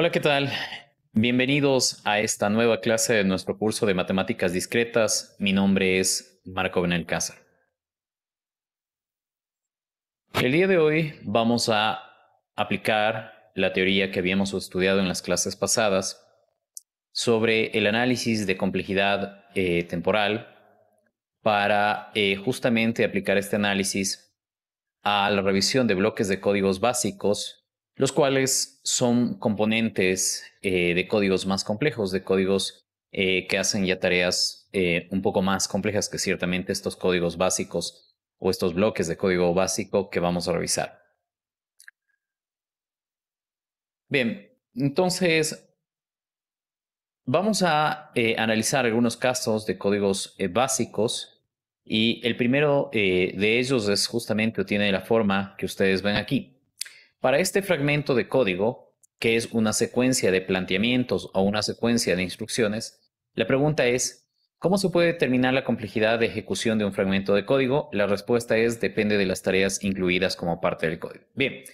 Hola, ¿qué tal? Bienvenidos a esta nueva clase de nuestro curso de matemáticas discretas. Mi nombre es Marco Benalcázar. El día de hoy vamos a aplicar la teoría que habíamos estudiado en las clases pasadas sobre el análisis de complejidad eh, temporal para eh, justamente aplicar este análisis a la revisión de bloques de códigos básicos los cuales son componentes eh, de códigos más complejos, de códigos eh, que hacen ya tareas eh, un poco más complejas que ciertamente estos códigos básicos o estos bloques de código básico que vamos a revisar. Bien, entonces vamos a analizar algunos casos de códigos básicos y el primero de ellos es justamente o tiene la forma que ustedes ven aquí. Para este fragmento de código, que es una secuencia de planteamientos o una secuencia de instrucciones, la pregunta es, ¿cómo se puede determinar la complejidad de ejecución de un fragmento de código? La respuesta es, depende de las tareas incluidas como parte del código. Bien,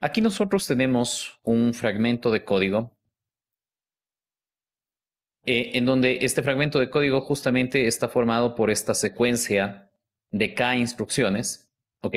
aquí nosotros tenemos un fragmento de código eh, en donde este fragmento de código justamente está formado por esta secuencia de K instrucciones, ¿ok?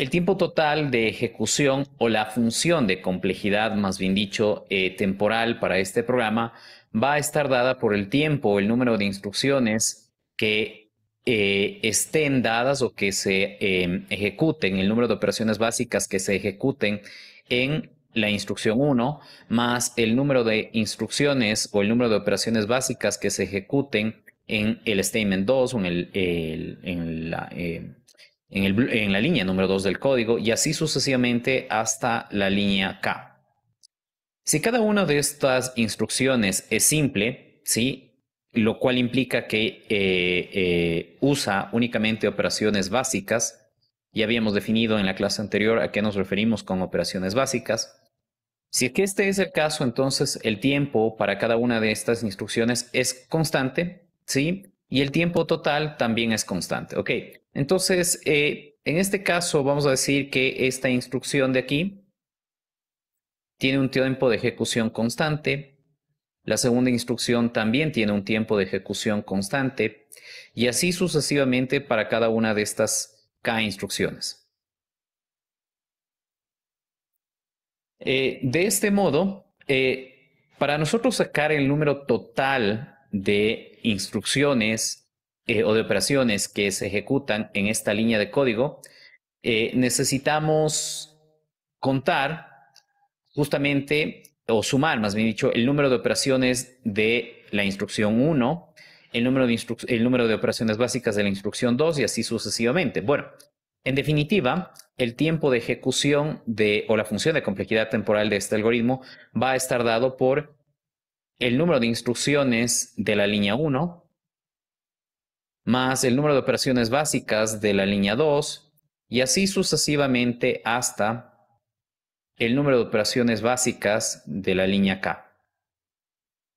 El tiempo total de ejecución o la función de complejidad, más bien dicho, eh, temporal para este programa va a estar dada por el tiempo, el número de instrucciones que eh, estén dadas o que se em, ejecuten, el número de operaciones básicas que se ejecuten en la instrucción 1, más el número de instrucciones o el número de operaciones básicas que se ejecuten en el statement 2 o en el, en la, em, en, la línea número 2 del código y así sucesivamente hasta la línea K. Si cada una de estas instrucciones es simple, ¿sí? lo cual implica que eh, eh, usa únicamente operaciones básicas, ya habíamos definido en la clase anterior a qué nos referimos con operaciones básicas. Si es que este es el caso, entonces el tiempo para cada una de estas instrucciones es constante, ¿sí? Y el tiempo total también es constante. Ok, entonces, eh, en este caso vamos a decir que esta instrucción de aquí tiene un tiempo de ejecución constante. La segunda instrucción también tiene un tiempo de ejecución constante y así sucesivamente para cada una de estas K instrucciones. Eh, de este modo, eh, para nosotros sacar el número total de instrucciones eh, o de operaciones que se ejecutan en esta línea de código, eh, necesitamos contar justamente o sumar, más bien dicho, el número de operaciones de la instrucción 1, el número de, el número de operaciones básicas de la instrucción 2 y así sucesivamente. Bueno, en definitiva, el tiempo de ejecución de, o la función de complejidad temporal de este algoritmo va a estar dado por el número de instrucciones de la línea 1 más el número de operaciones básicas de la línea 2 y así sucesivamente hasta el número de operaciones básicas de la línea K.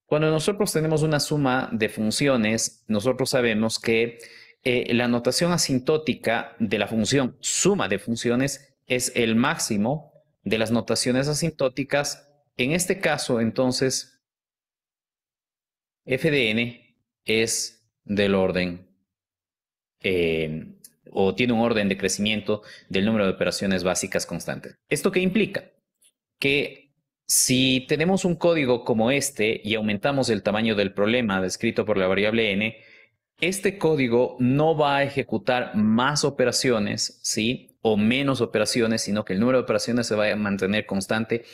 Cuando nosotros tenemos una suma de funciones, nosotros sabemos que eh, la notación asintótica de la función suma de funciones es el máximo de las notaciones asintóticas. En este caso, entonces, f de n es del orden eh, o tiene un orden de crecimiento del número de operaciones básicas constantes. ¿Esto qué implica? Que si tenemos un código como este y aumentamos el tamaño del problema descrito por la variable n, este código no va a ejecutar más operaciones, ¿sí? O menos operaciones, sino que el número de operaciones se va a mantener constante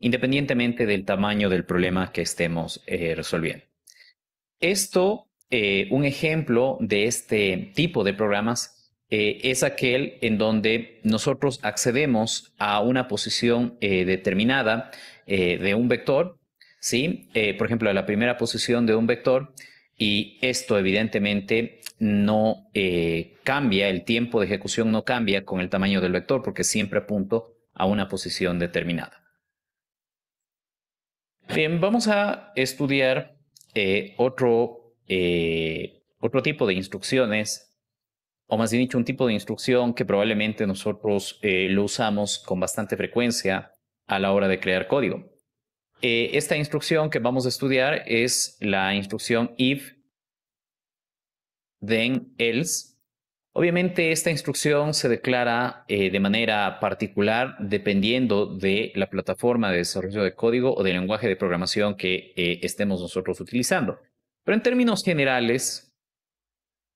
independientemente del tamaño del problema que estemos eh, resolviendo. Esto eh, un ejemplo de este tipo de programas eh, es aquel en donde nosotros accedemos a una posición eh, determinada de un vector, ¿sí? por ejemplo, a la primera posición de un vector, y esto evidentemente no cambia, el tiempo de ejecución no cambia con el tamaño del vector porque siempre apunto a una posición determinada. Bien, vamos a estudiar otro eh, otro tipo de instrucciones, o más bien dicho, un tipo de instrucción que probablemente nosotros eh, lo usamos con bastante frecuencia a la hora de crear código. Eh, esta instrucción que vamos a estudiar es la instrucción if, then, else. Obviamente esta instrucción se declara de manera particular dependiendo de la plataforma de desarrollo de código o del lenguaje de programación que estemos nosotros utilizando. Pero en términos generales,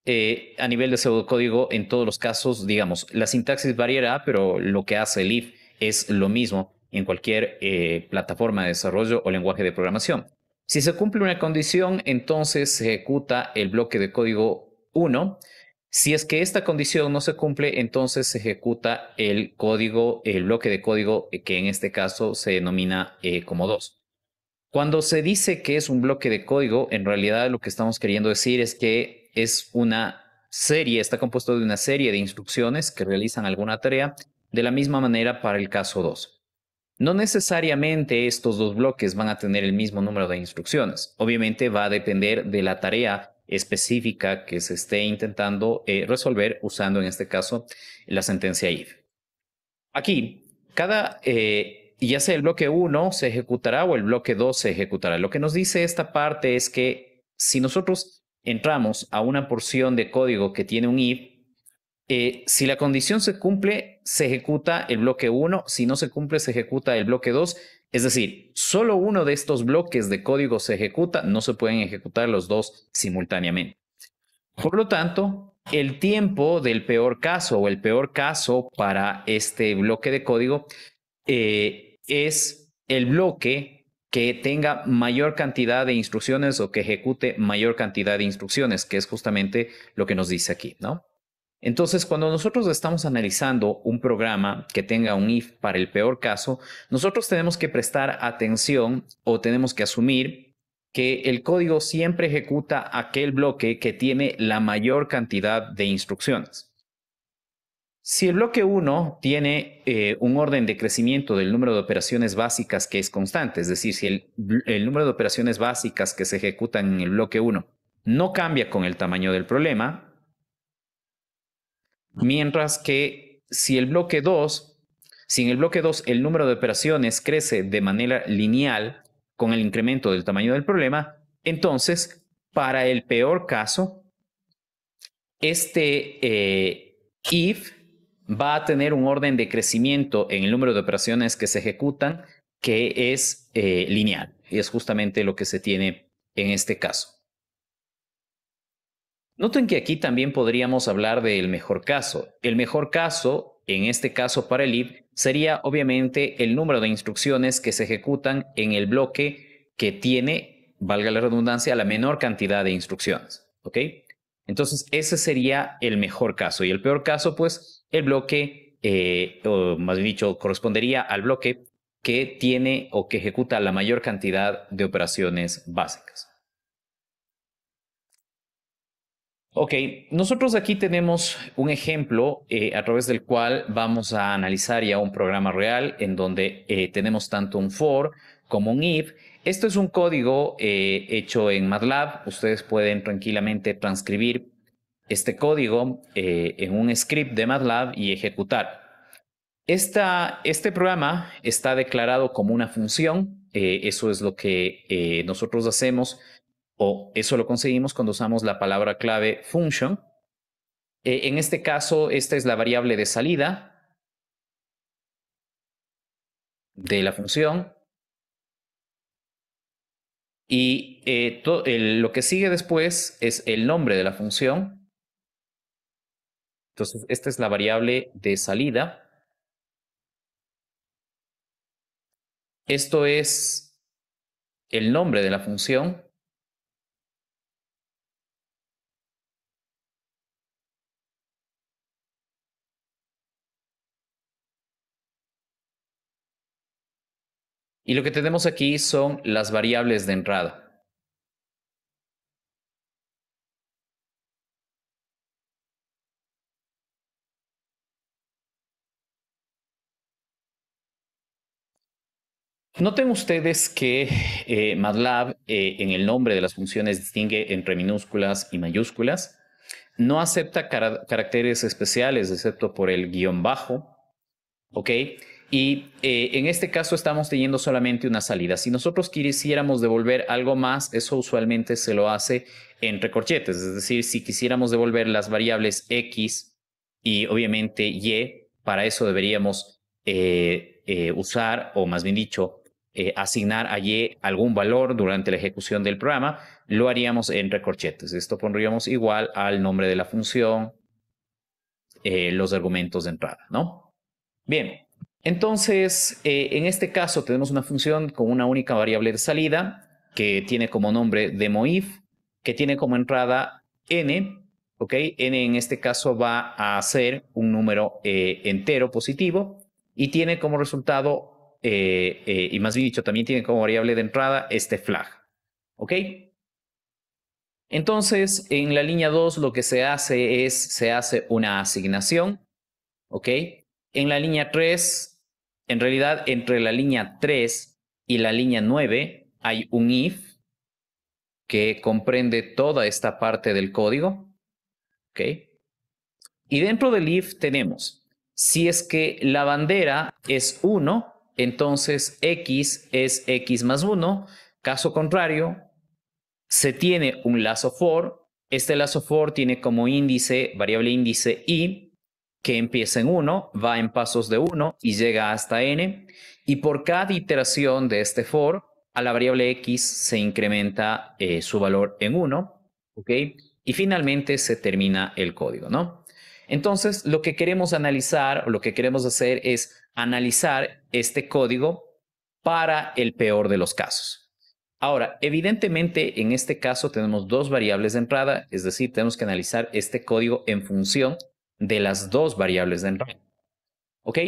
eh, a nivel de pseudocódigo, en todos los casos, digamos, la sintaxis variará, pero lo que hace el if es lo mismo en cualquier eh, plataforma de desarrollo o lenguaje de programación. Si se cumple una condición, entonces se ejecuta el bloque de código 1. Si es que esta condición no se cumple, entonces se ejecuta el código, el bloque de código eh, que en este caso se denomina como 2. Cuando se dice que es un bloque de código, en realidad lo que estamos queriendo decir es que es una serie, está compuesto de una serie de instrucciones que realizan alguna tarea, de la misma manera para el caso 2. No necesariamente estos dos bloques van a tener el mismo número de instrucciones. Obviamente va a depender de la tarea específica que se esté intentando eh, resolver usando en este caso la sentencia if. Aquí, cada eh, y ya sea el bloque 1 se ejecutará o el bloque 2 se ejecutará. Lo que nos dice esta parte es que si nosotros entramos a una porción de código que tiene un if, eh, si la condición se cumple, se ejecuta el bloque 1, si no se cumple, se ejecuta el bloque 2. Es decir, solo uno de estos bloques de código se ejecuta, no se pueden ejecutar los dos simultáneamente. Por lo tanto, el tiempo del peor caso o el peor caso para este bloque de código eh, es el bloque que tenga mayor cantidad de instrucciones o que ejecute mayor cantidad de instrucciones, que es justamente lo que nos dice aquí, ¿no? Entonces, cuando nosotros estamos analizando un programa que tenga un if para el peor caso, nosotros tenemos que prestar atención o tenemos que asumir que el código siempre ejecuta aquel bloque que tiene la mayor cantidad de instrucciones. Si el bloque 1 tiene eh, un orden de crecimiento del número de operaciones básicas que es constante, es decir, si el, número de operaciones básicas que se ejecutan en el bloque 1 no cambia con el tamaño del problema, mientras que si el bloque 2, si en el bloque 2 el número de operaciones crece de manera lineal con el incremento del tamaño del problema, entonces, para el peor caso, este eh, if va a tener un orden de crecimiento en el número de operaciones que se ejecutan que es eh, lineal. Y es justamente lo que se tiene en este caso. Noten que aquí también podríamos hablar del mejor caso. El mejor caso, en este caso para el Ip, sería obviamente el número de instrucciones que se ejecutan en el bloque que tiene, valga la redundancia, la menor cantidad de instrucciones. ¿Ok? Entonces, ese sería el mejor caso. Y el peor caso, pues, el bloque, eh, o más dicho, correspondería al bloque que tiene o que ejecuta la mayor cantidad de operaciones básicas. Ok, nosotros aquí tenemos un ejemplo eh, a través del cual vamos a analizar ya un programa real en donde eh, tenemos tanto un for como un if. Esto es un código hecho en MATLAB. Ustedes pueden tranquilamente transcribir este código eh, en un script de MATLAB y ejecutar. Esta, este programa está declarado como una función, eh, eso es lo que eh, nosotros hacemos o eso lo conseguimos cuando usamos la palabra clave function. E, en este caso, esta es la variable de salida de la función y lo que sigue después es el nombre de la función entonces, esta es la variable de salida. Esto es el nombre de la función. Y lo que tenemos aquí son las variables de entrada. Noten ustedes que eh, MATLAB eh, en el nombre de las funciones distingue entre minúsculas y mayúsculas. No acepta caracteres especiales excepto por el guión bajo. ¿Ok? Y eh, en este caso estamos teniendo solamente una salida. Si nosotros quisiéramos devolver algo más, eso usualmente se lo hace entre corchetes. Es decir, si quisiéramos devolver las variables X y obviamente Y, para eso deberíamos usar, o más bien dicho, eh, asignar allí algún valor durante la ejecución del programa, lo haríamos entre corchetes Esto pondríamos igual al nombre de la función, eh, los argumentos de entrada, ¿no? Bien, entonces, eh, en este caso tenemos una función con una única variable de salida que tiene como nombre demoif, que tiene como entrada n, ¿ok? n en este caso va a ser un número entero positivo y tiene como resultado eh, eh, y más bien dicho, también tiene como variable de entrada este flag. ¿Ok? Entonces, en la línea 2 lo que se hace es, se hace una asignación. ¿Ok? En la línea 3, en realidad entre la línea 3 y la línea 9 hay un if que comprende toda esta parte del código. ¿Ok? Y dentro del if tenemos, si es que la bandera es 1, entonces X es X más 1. Caso contrario, se tiene un lazo for. Este lazo for tiene como índice, variable índice i que empieza en 1, va en pasos de 1 y llega hasta n. Y por cada iteración de este for, a la variable X se incrementa eh, su valor en 1. ¿ok? Y finalmente se termina el código, ¿no? Entonces, lo que queremos analizar o lo que queremos hacer es analizar este código para el peor de los casos. Ahora, evidentemente en este caso tenemos dos variables de entrada, es decir, tenemos que analizar este código en función de las dos variables de entrada. ¿Ok?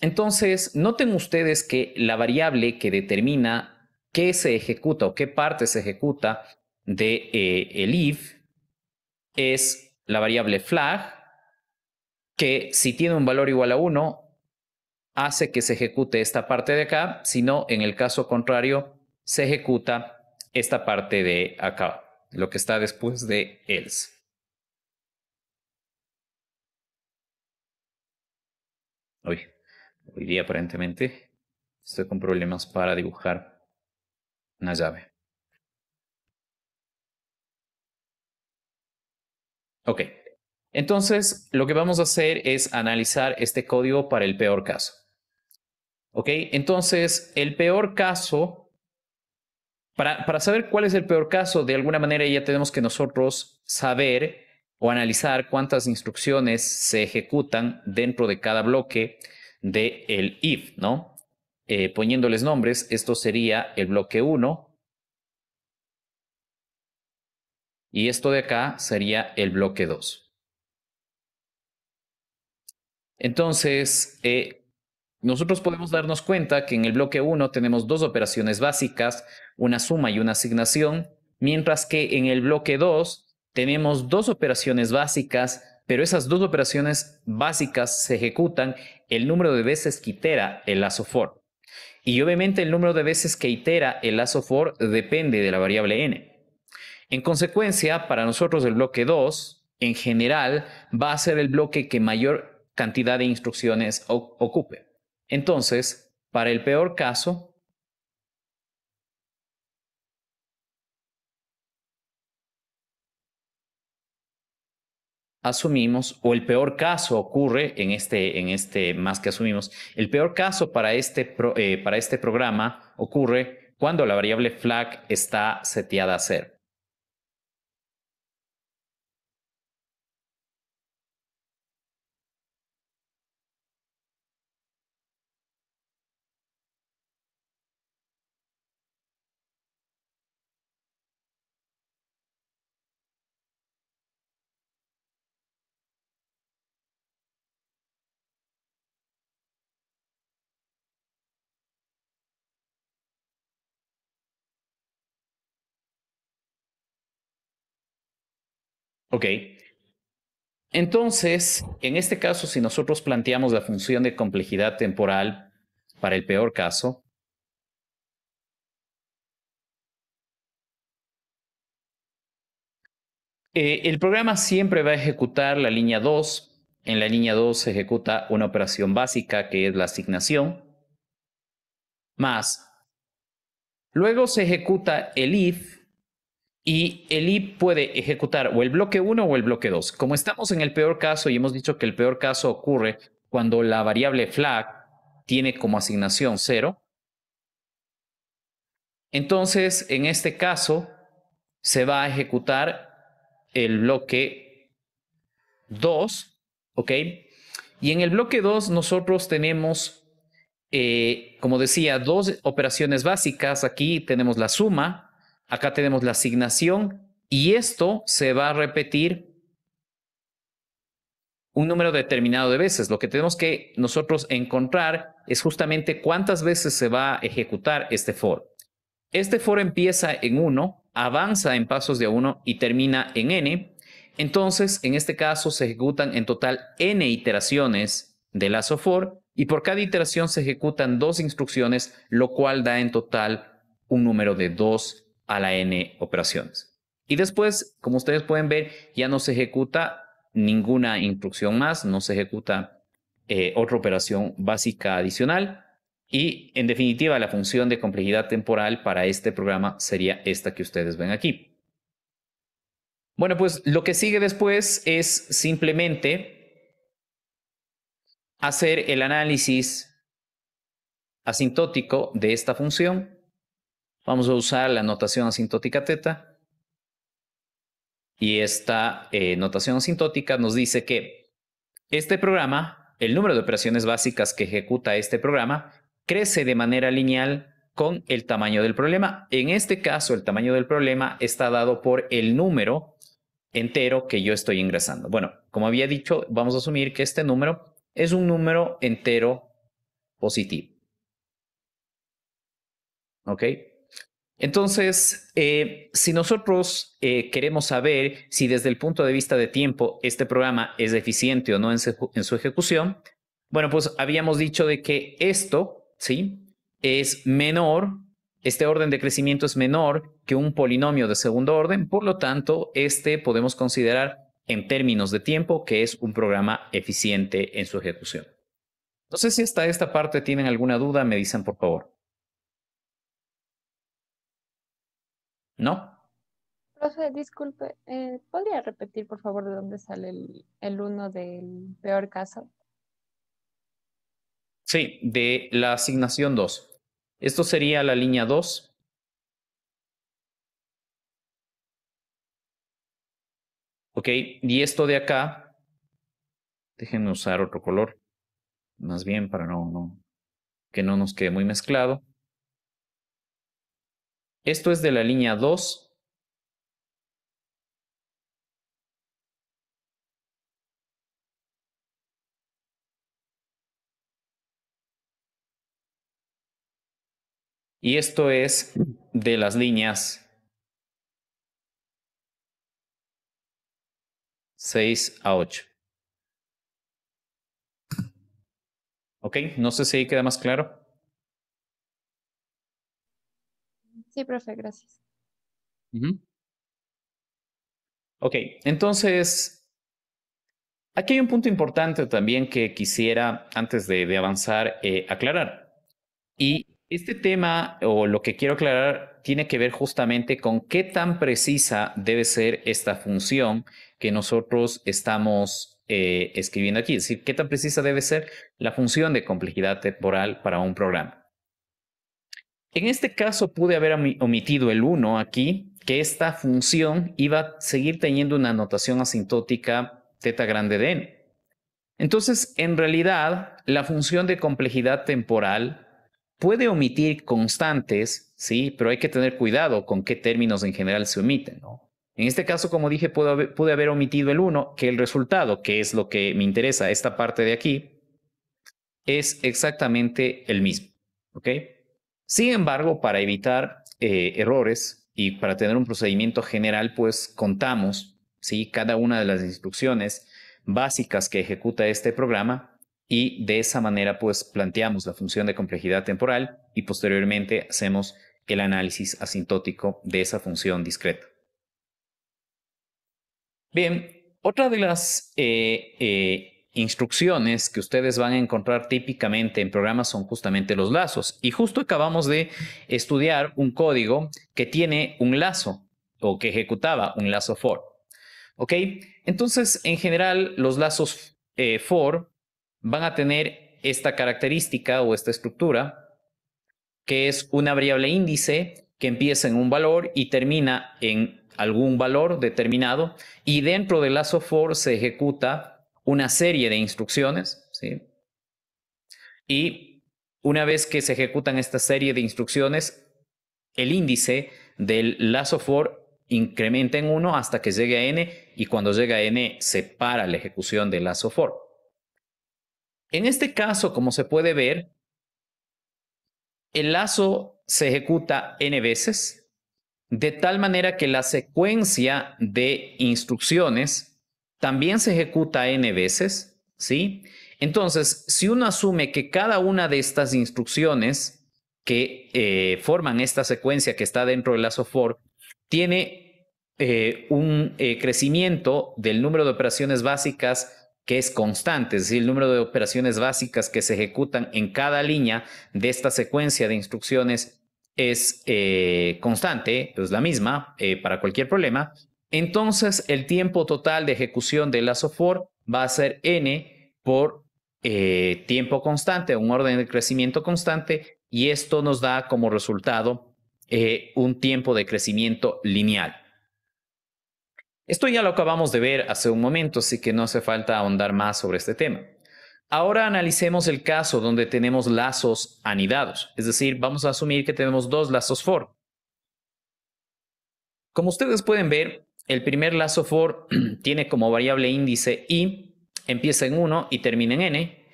Entonces, noten ustedes que la variable que determina qué se ejecuta o qué parte se ejecuta de eh, el if es la variable flag, que si tiene un valor igual a 1, hace que se ejecute esta parte de acá, sino en el caso contrario, se ejecuta esta parte de acá, lo que está después de else. Hoy, hoy día aparentemente estoy con problemas para dibujar una llave. Ok, entonces lo que vamos a hacer es analizar este código para el peor caso. ¿Ok? Entonces, el peor caso, para, saber cuál es el peor caso, de alguna manera ya tenemos que nosotros saber o analizar cuántas instrucciones se ejecutan dentro de cada bloque del el if, ¿no? Eh, poniéndoles nombres, esto sería el bloque 1 y esto de acá sería el bloque 2. Entonces, eh, nosotros podemos darnos cuenta que en el bloque 1 tenemos dos operaciones básicas, una suma y una asignación, mientras que en el bloque 2 tenemos dos operaciones básicas, pero esas dos operaciones básicas se ejecutan el número de veces que itera el lazo for. Y obviamente el número de veces que itera el lazo for depende de la variable n. En consecuencia, para nosotros el bloque 2, en general, va a ser el bloque que mayor cantidad de instrucciones ocupe. Entonces, para el peor caso, asumimos, o el peor caso ocurre en este, en este más que asumimos, el peor caso para este, eh, para este programa ocurre cuando la variable flag está seteada a cero. Ok. Entonces, en este caso, si nosotros planteamos la función de complejidad temporal para el peor caso, eh, el programa siempre va a ejecutar la línea 2. En la línea 2 se ejecuta una operación básica que es la asignación, más. Luego se ejecuta el if, y el I puede ejecutar o el bloque 1 o el bloque 2. Como estamos en el peor caso y hemos dicho que el peor caso ocurre cuando la variable flag tiene como asignación 0, entonces en este caso se va a ejecutar el bloque 2, ¿ok? Y en el bloque 2 nosotros tenemos, eh, como decía, dos operaciones básicas. Aquí tenemos la suma, Acá tenemos la asignación y esto se va a repetir un número determinado de veces. Lo que tenemos que nosotros encontrar es justamente cuántas veces se va a ejecutar este for. Este for empieza en 1, avanza en pasos de 1 y termina en n. Entonces, en este caso, se ejecutan en total n iteraciones de lazo for y por cada iteración se ejecutan dos instrucciones, lo cual da en total un número de dos a la n operaciones. Y después, como ustedes pueden ver, ya no se ejecuta ninguna instrucción más, no se ejecuta eh, otra operación básica adicional. Y en definitiva, la función de complejidad temporal para este programa sería esta que ustedes ven aquí. Bueno, pues lo que sigue después es simplemente hacer el análisis asintótico de esta función Vamos a usar la notación asintótica teta. Y esta eh, notación asintótica nos dice que este programa, el número de operaciones básicas que ejecuta este programa, crece de manera lineal con el tamaño del problema. En este caso, el tamaño del problema está dado por el número entero que yo estoy ingresando. Bueno, como había dicho, vamos a asumir que este número es un número entero positivo. ¿Ok? Entonces, eh, si nosotros eh, queremos saber si desde el punto de vista de tiempo este programa es eficiente o no en su, ejecución, bueno, pues habíamos dicho de que esto, ¿sí? Es menor, este orden de crecimiento es menor que un polinomio de segundo orden, por lo tanto, este podemos considerar en términos de tiempo que es un programa eficiente en su ejecución. No sé si hasta esta parte tienen alguna duda, me dicen por favor. ¿no? Profe, disculpe, eh, ¿podría repetir por favor de dónde sale el, el uno del peor caso? Sí, de la asignación 2. Esto sería la línea 2. Ok, y esto de acá, déjenme usar otro color, más bien para no, no que no nos quede muy mezclado. Esto es de la línea 2 Y esto es de las líneas 6 a 8. ¿Ok? No sé si ahí queda más claro. Sí, profe, gracias. Ok, entonces, aquí hay un punto importante también que quisiera, antes de, avanzar, eh, aclarar. Y este tema, o lo que quiero aclarar, tiene que ver justamente con qué tan precisa debe ser esta función que nosotros estamos eh, escribiendo aquí. Es decir, qué tan precisa debe ser la función de complejidad temporal para un programa. En este caso pude haber omitido el 1 aquí, que esta función iba a seguir teniendo una notación asintótica teta grande de n. Entonces, en realidad, la función de complejidad temporal puede omitir constantes, sí, pero hay que tener cuidado con qué términos en general se omiten, En este caso, como dije, pude haber, haber omitido el 1, que el resultado, que es lo que me interesa, esta parte de aquí, es exactamente el mismo, ¿ok? Sin embargo, para evitar eh, errores y para tener un procedimiento general, pues contamos cada una de las instrucciones básicas que ejecuta este programa y de esa manera pues planteamos la función de complejidad temporal y posteriormente hacemos el análisis asintótico de esa función discreta. Bien, otra de las eh, eh, instrucciones que ustedes van a encontrar típicamente en programas son justamente los lazos. Y justo acabamos de estudiar un código que tiene un lazo o que ejecutaba un lazo for. ¿Ok? Entonces, en general, los lazos eh, for van a tener esta característica o esta estructura, que es una variable índice que empieza en un valor y termina en algún valor determinado, y dentro del lazo for se ejecuta una serie de instrucciones, Y una vez que se ejecutan esta serie de instrucciones, el índice del lazo for incrementa en 1 hasta que llegue a n y cuando llega a n se para la ejecución del lazo for. En este caso, como se puede ver, el lazo se ejecuta n veces, de tal manera que la secuencia de instrucciones también se ejecuta n veces, ¿sí? Entonces, si uno asume que cada una de estas instrucciones que eh, forman esta secuencia que está dentro del lazo for tiene eh, un eh, crecimiento del número de operaciones básicas que es constante, es decir, el número de operaciones básicas que se ejecutan en cada línea de esta secuencia de instrucciones es constante, es la misma para cualquier problema, entonces, el tiempo total de ejecución del lazo for va a ser n por eh, tiempo constante, un orden de crecimiento constante, y esto nos da como resultado eh, un tiempo de crecimiento lineal. Esto ya lo acabamos de ver hace un momento, así que no hace falta ahondar más sobre este tema. Ahora analicemos el caso donde tenemos lazos anidados, es decir, vamos a asumir que tenemos dos lazos for. Como ustedes pueden ver, el primer lazo for tiene como variable índice i, empieza en 1 y termina en n,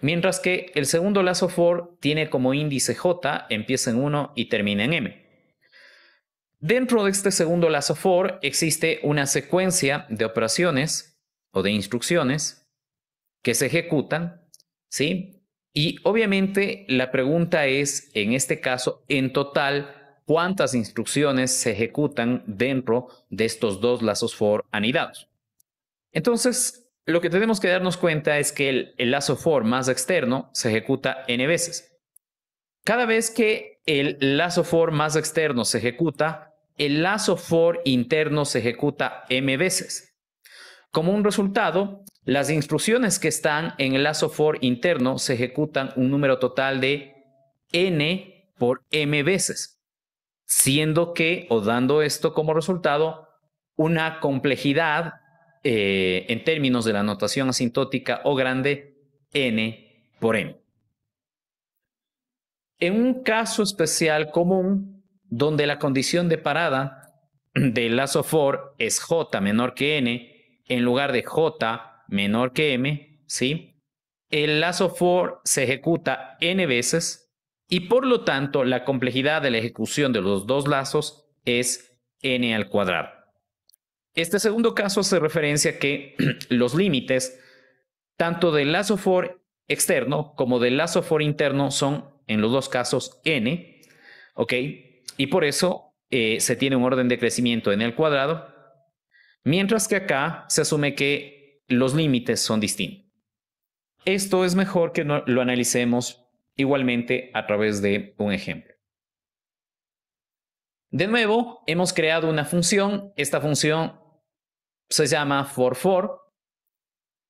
mientras que el segundo lazo for tiene como índice j, empieza en 1 y termina en m. Dentro de este segundo lazo for existe una secuencia de operaciones o de instrucciones que se ejecutan, ¿sí? Y obviamente la pregunta es, en este caso, en total, cuántas instrucciones se ejecutan dentro de estos dos lazos for anidados. Entonces, lo que tenemos que darnos cuenta es que el, lazo for más externo se ejecuta n veces. Cada vez que el lazo for más externo se ejecuta, el lazo for interno se ejecuta m veces. Como un resultado, las instrucciones que están en el lazo for interno se ejecutan un número total de n por m veces siendo que o dando esto como resultado una complejidad eh, en términos de la notación asintótica o grande n por m. En un caso especial común donde la condición de parada del lazo for es j menor que n en lugar de j menor que m, ¿sí? el lazo for se ejecuta n veces y por lo tanto la complejidad de la ejecución de los dos lazos es n al cuadrado. Este segundo caso hace referencia que los límites tanto del lazo for externo como del lazo for interno son en los dos casos n, ¿ok? Y por eso eh, se tiene un orden de crecimiento en el cuadrado, mientras que acá se asume que los límites son distintos. Esto es mejor que lo analicemos igualmente a través de un ejemplo. De nuevo, hemos creado una función. Esta función se llama forFor.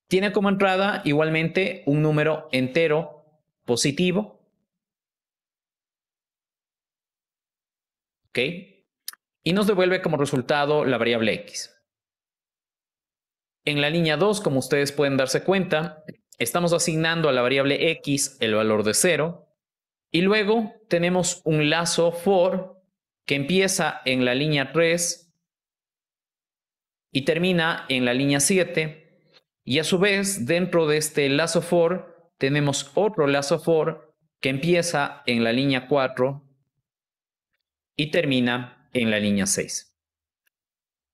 Tiene como entrada igualmente un número entero positivo. ¿Ok? Y nos devuelve como resultado la variable x. En la línea 2, como ustedes pueden darse cuenta, estamos asignando a la variable x el valor de 0 y luego tenemos un lazo for que empieza en la línea 3 y termina en la línea 7 y a su vez dentro de este lazo for tenemos otro lazo for que empieza en la línea 4 y termina en la línea 6.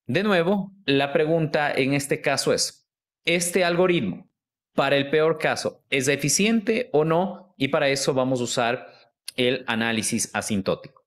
De nuevo, la pregunta en este caso es, ¿este algoritmo para el peor caso. ¿Es eficiente o no? Y para eso vamos a usar el análisis asintótico.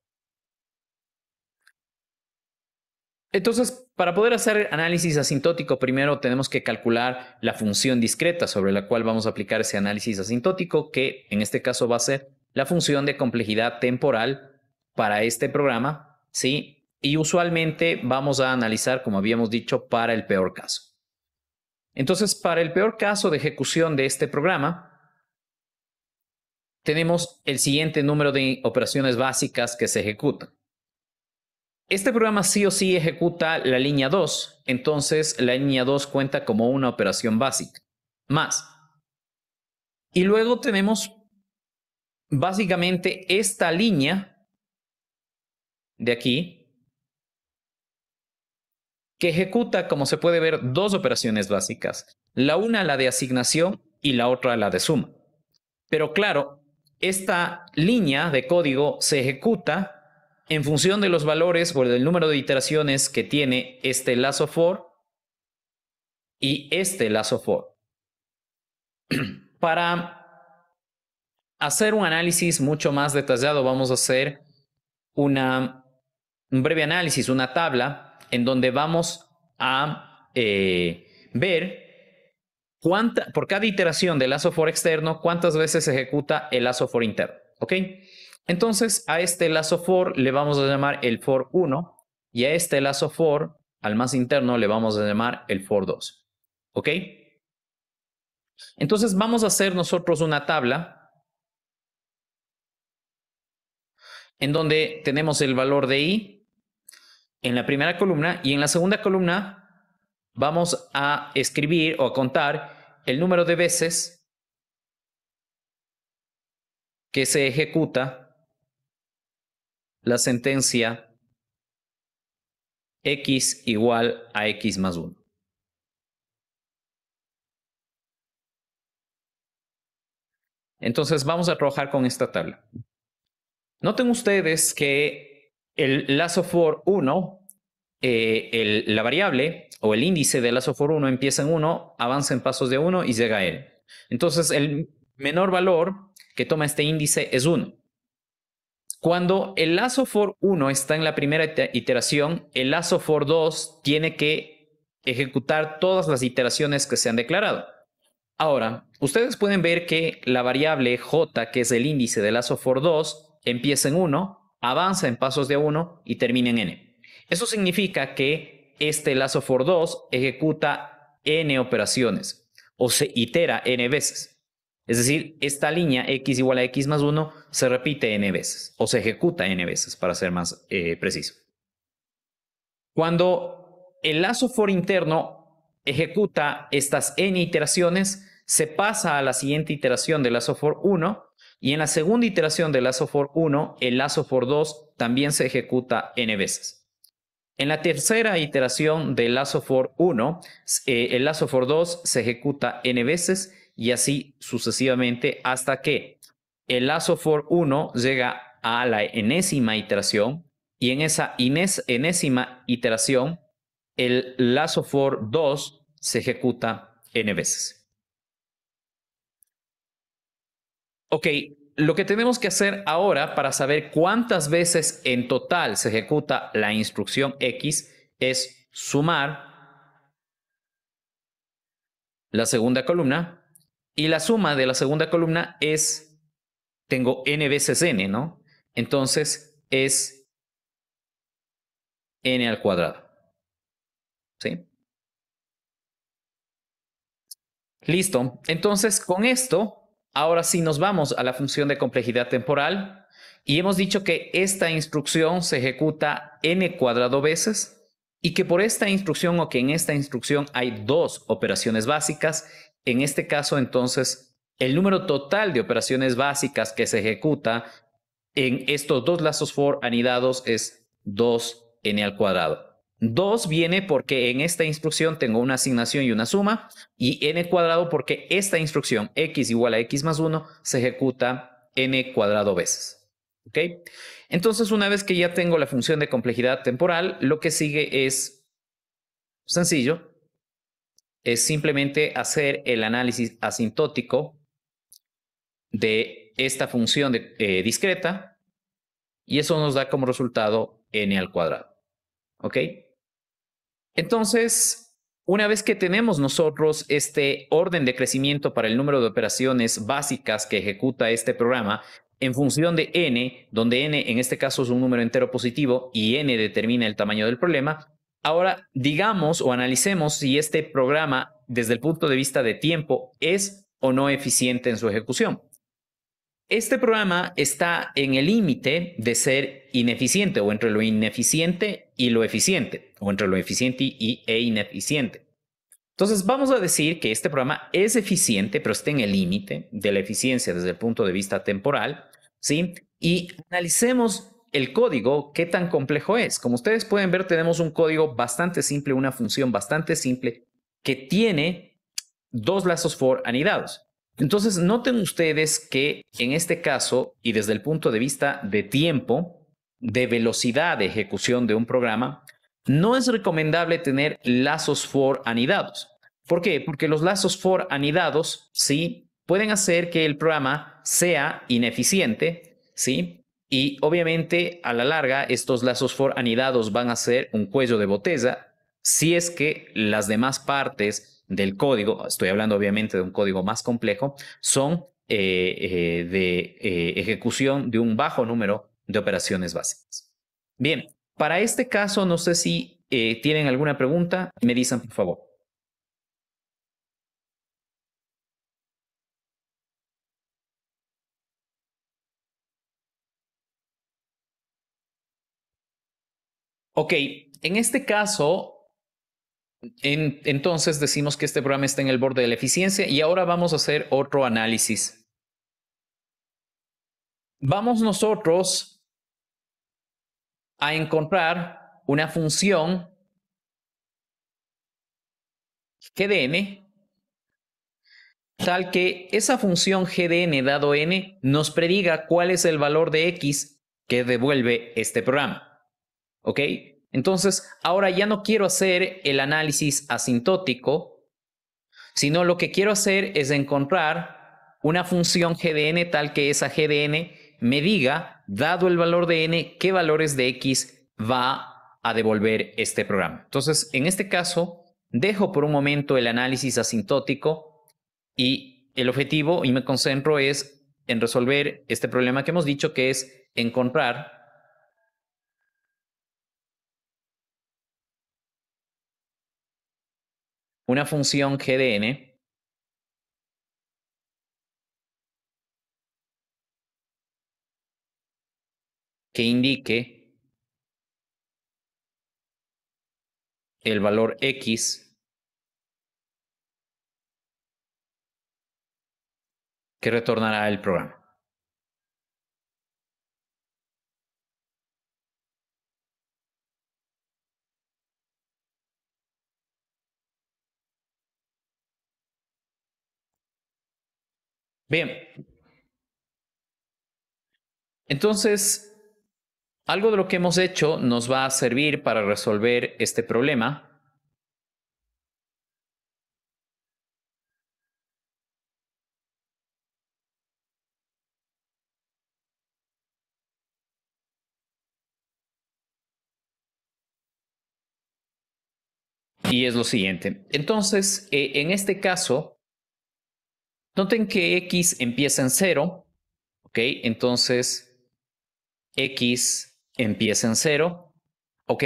Entonces, para poder hacer análisis asintótico, primero tenemos que calcular la función discreta sobre la cual vamos a aplicar ese análisis asintótico, que en este caso va a ser la función de complejidad temporal para este programa, ¿sí? Y usualmente vamos a analizar, como habíamos dicho, para el peor caso. Entonces, para el peor caso de ejecución de este programa, tenemos el siguiente número de operaciones básicas que se ejecutan. Este programa sí o sí ejecuta la línea 2, entonces la línea 2 cuenta como una operación básica, más. Y luego tenemos básicamente esta línea de aquí, que ejecuta, como se puede ver, dos operaciones básicas. La una, la de asignación, y la otra, la de suma. Pero claro, esta línea de código se ejecuta en función de los valores o del número de iteraciones que tiene este lazo for y este lazo for. Para hacer un análisis mucho más detallado, vamos a hacer una, un breve análisis, una tabla en donde vamos a eh, ver cuánta, por cada iteración del lazo for externo, cuántas veces se ejecuta el lazo for interno. ¿Ok? Entonces a este lazo for le vamos a llamar el for 1 y a este lazo for, al más interno, le vamos a llamar el for 2. ¿Ok? Entonces vamos a hacer nosotros una tabla en donde tenemos el valor de i en la primera columna y en la segunda columna vamos a escribir o a contar el número de veces que se ejecuta la sentencia x igual a x más 1. Entonces vamos a trabajar con esta tabla. Noten ustedes que el lazo for 1, la variable o el índice de lazo for 1 empieza en 1, avanza en pasos de 1 y llega a él. Entonces, el menor valor que toma este índice es 1. Cuando el lazo for 1 está en la primera iteración, el lazo for 2 tiene que ejecutar todas las iteraciones que se han declarado. Ahora, ustedes pueden ver que la variable j, que es el índice del lazo for 2, empieza en 1, avanza en pasos de 1 y termina en n. Eso significa que este lazo for 2 ejecuta n operaciones o se itera n veces. Es decir, esta línea x igual a x más 1 se repite n veces o se ejecuta n veces para ser más eh, preciso. Cuando el lazo for interno ejecuta estas n iteraciones, se pasa a la siguiente iteración del lazo for 1 y en la segunda iteración del lazo for 1, el lazo for 2 también se ejecuta n veces. En la tercera iteración del lazo for 1, el lazo for 2 se ejecuta n veces y así sucesivamente hasta que el lazo for 1 llega a la enésima iteración y en esa enésima iteración el lazo for 2 se ejecuta n veces. ok, lo que tenemos que hacer ahora para saber cuántas veces en total se ejecuta la instrucción X es sumar la segunda columna y la suma de la segunda columna es, tengo n veces n, ¿no? Entonces es n al cuadrado. ¿Sí? Listo. Entonces con esto Ahora sí nos vamos a la función de complejidad temporal y hemos dicho que esta instrucción se ejecuta n cuadrado veces y que por esta instrucción o que en esta instrucción hay dos operaciones básicas. En este caso, entonces, el número total de operaciones básicas que se ejecuta en estos dos lazos for anidados es 2n al cuadrado. 2 viene porque en esta instrucción tengo una asignación y una suma, y n cuadrado porque esta instrucción x igual a x más 1 se ejecuta n cuadrado veces. ¿Ok? Entonces, una vez que ya tengo la función de complejidad temporal, lo que sigue es sencillo, es simplemente hacer el análisis asintótico de esta función eh, discreta y eso nos da como resultado n al cuadrado. ¿Ok? Entonces, una vez que tenemos nosotros este orden de crecimiento para el número de operaciones básicas que ejecuta este programa, en función de n, donde n en este caso es un número entero positivo y n determina el tamaño del problema, ahora digamos o analicemos si este programa desde el punto de vista de tiempo es o no eficiente en su ejecución. Este programa está en el límite de ser ineficiente o entre lo ineficiente y lo eficiente, o entre lo eficiente y, e ineficiente. Entonces vamos a decir que este programa es eficiente, pero está en el límite de la eficiencia desde el punto de vista temporal, ¿sí? Y analicemos el código, qué tan complejo es. Como ustedes pueden ver, tenemos un código bastante simple, una función bastante simple que tiene dos lazos for anidados. Entonces, noten ustedes que en este caso, y desde el punto de vista de tiempo, de velocidad de ejecución de un programa, no es recomendable tener lazos for anidados. ¿Por qué? Porque los lazos for anidados, sí, pueden hacer que el programa sea ineficiente, sí, y obviamente a la larga estos lazos for anidados van a ser un cuello de botella si es que las demás partes del código, estoy hablando obviamente de un código más complejo, son eh, eh, de eh, ejecución de un bajo número de operaciones básicas. Bien, para este caso, no sé si tienen alguna pregunta, me dicen por favor. Ok, en este caso, entonces decimos que este programa está en el borde de la eficiencia y ahora vamos a hacer otro análisis. Vamos nosotros a encontrar una función gdn tal que esa función gdn dado n nos prediga cuál es el valor de x que devuelve este programa. ¿Ok? Entonces, ahora ya no quiero hacer el análisis asintótico, sino lo que quiero hacer es encontrar una función GDN tal que esa GDN me diga, dado el valor de n, qué valores de x va a devolver este programa. Entonces, en este caso, dejo por un momento el análisis asintótico y el objetivo, y me concentro, es en resolver este problema que hemos dicho, que es encontrar una función gdn que indique el valor x que retornará el programa. Bien. Entonces, algo de lo que hemos hecho nos va a servir para resolver este problema. y es lo siguiente. Entonces, eh, en este caso, Noten que x empieza en 0, ¿ok? Entonces, x empieza en 0, ¿ok?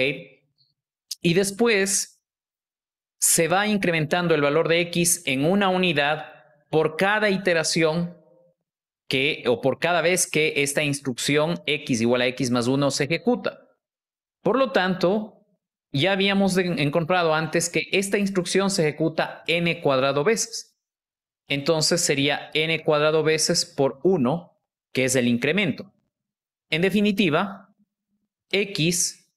Y después se va incrementando el valor de x en una unidad por cada iteración que, o por cada vez que esta instrucción x igual a x más 1 se ejecuta. Por lo tanto, ya habíamos encontrado antes que esta instrucción se ejecuta n cuadrado veces entonces sería n cuadrado veces por 1, que es el incremento. En definitiva, x,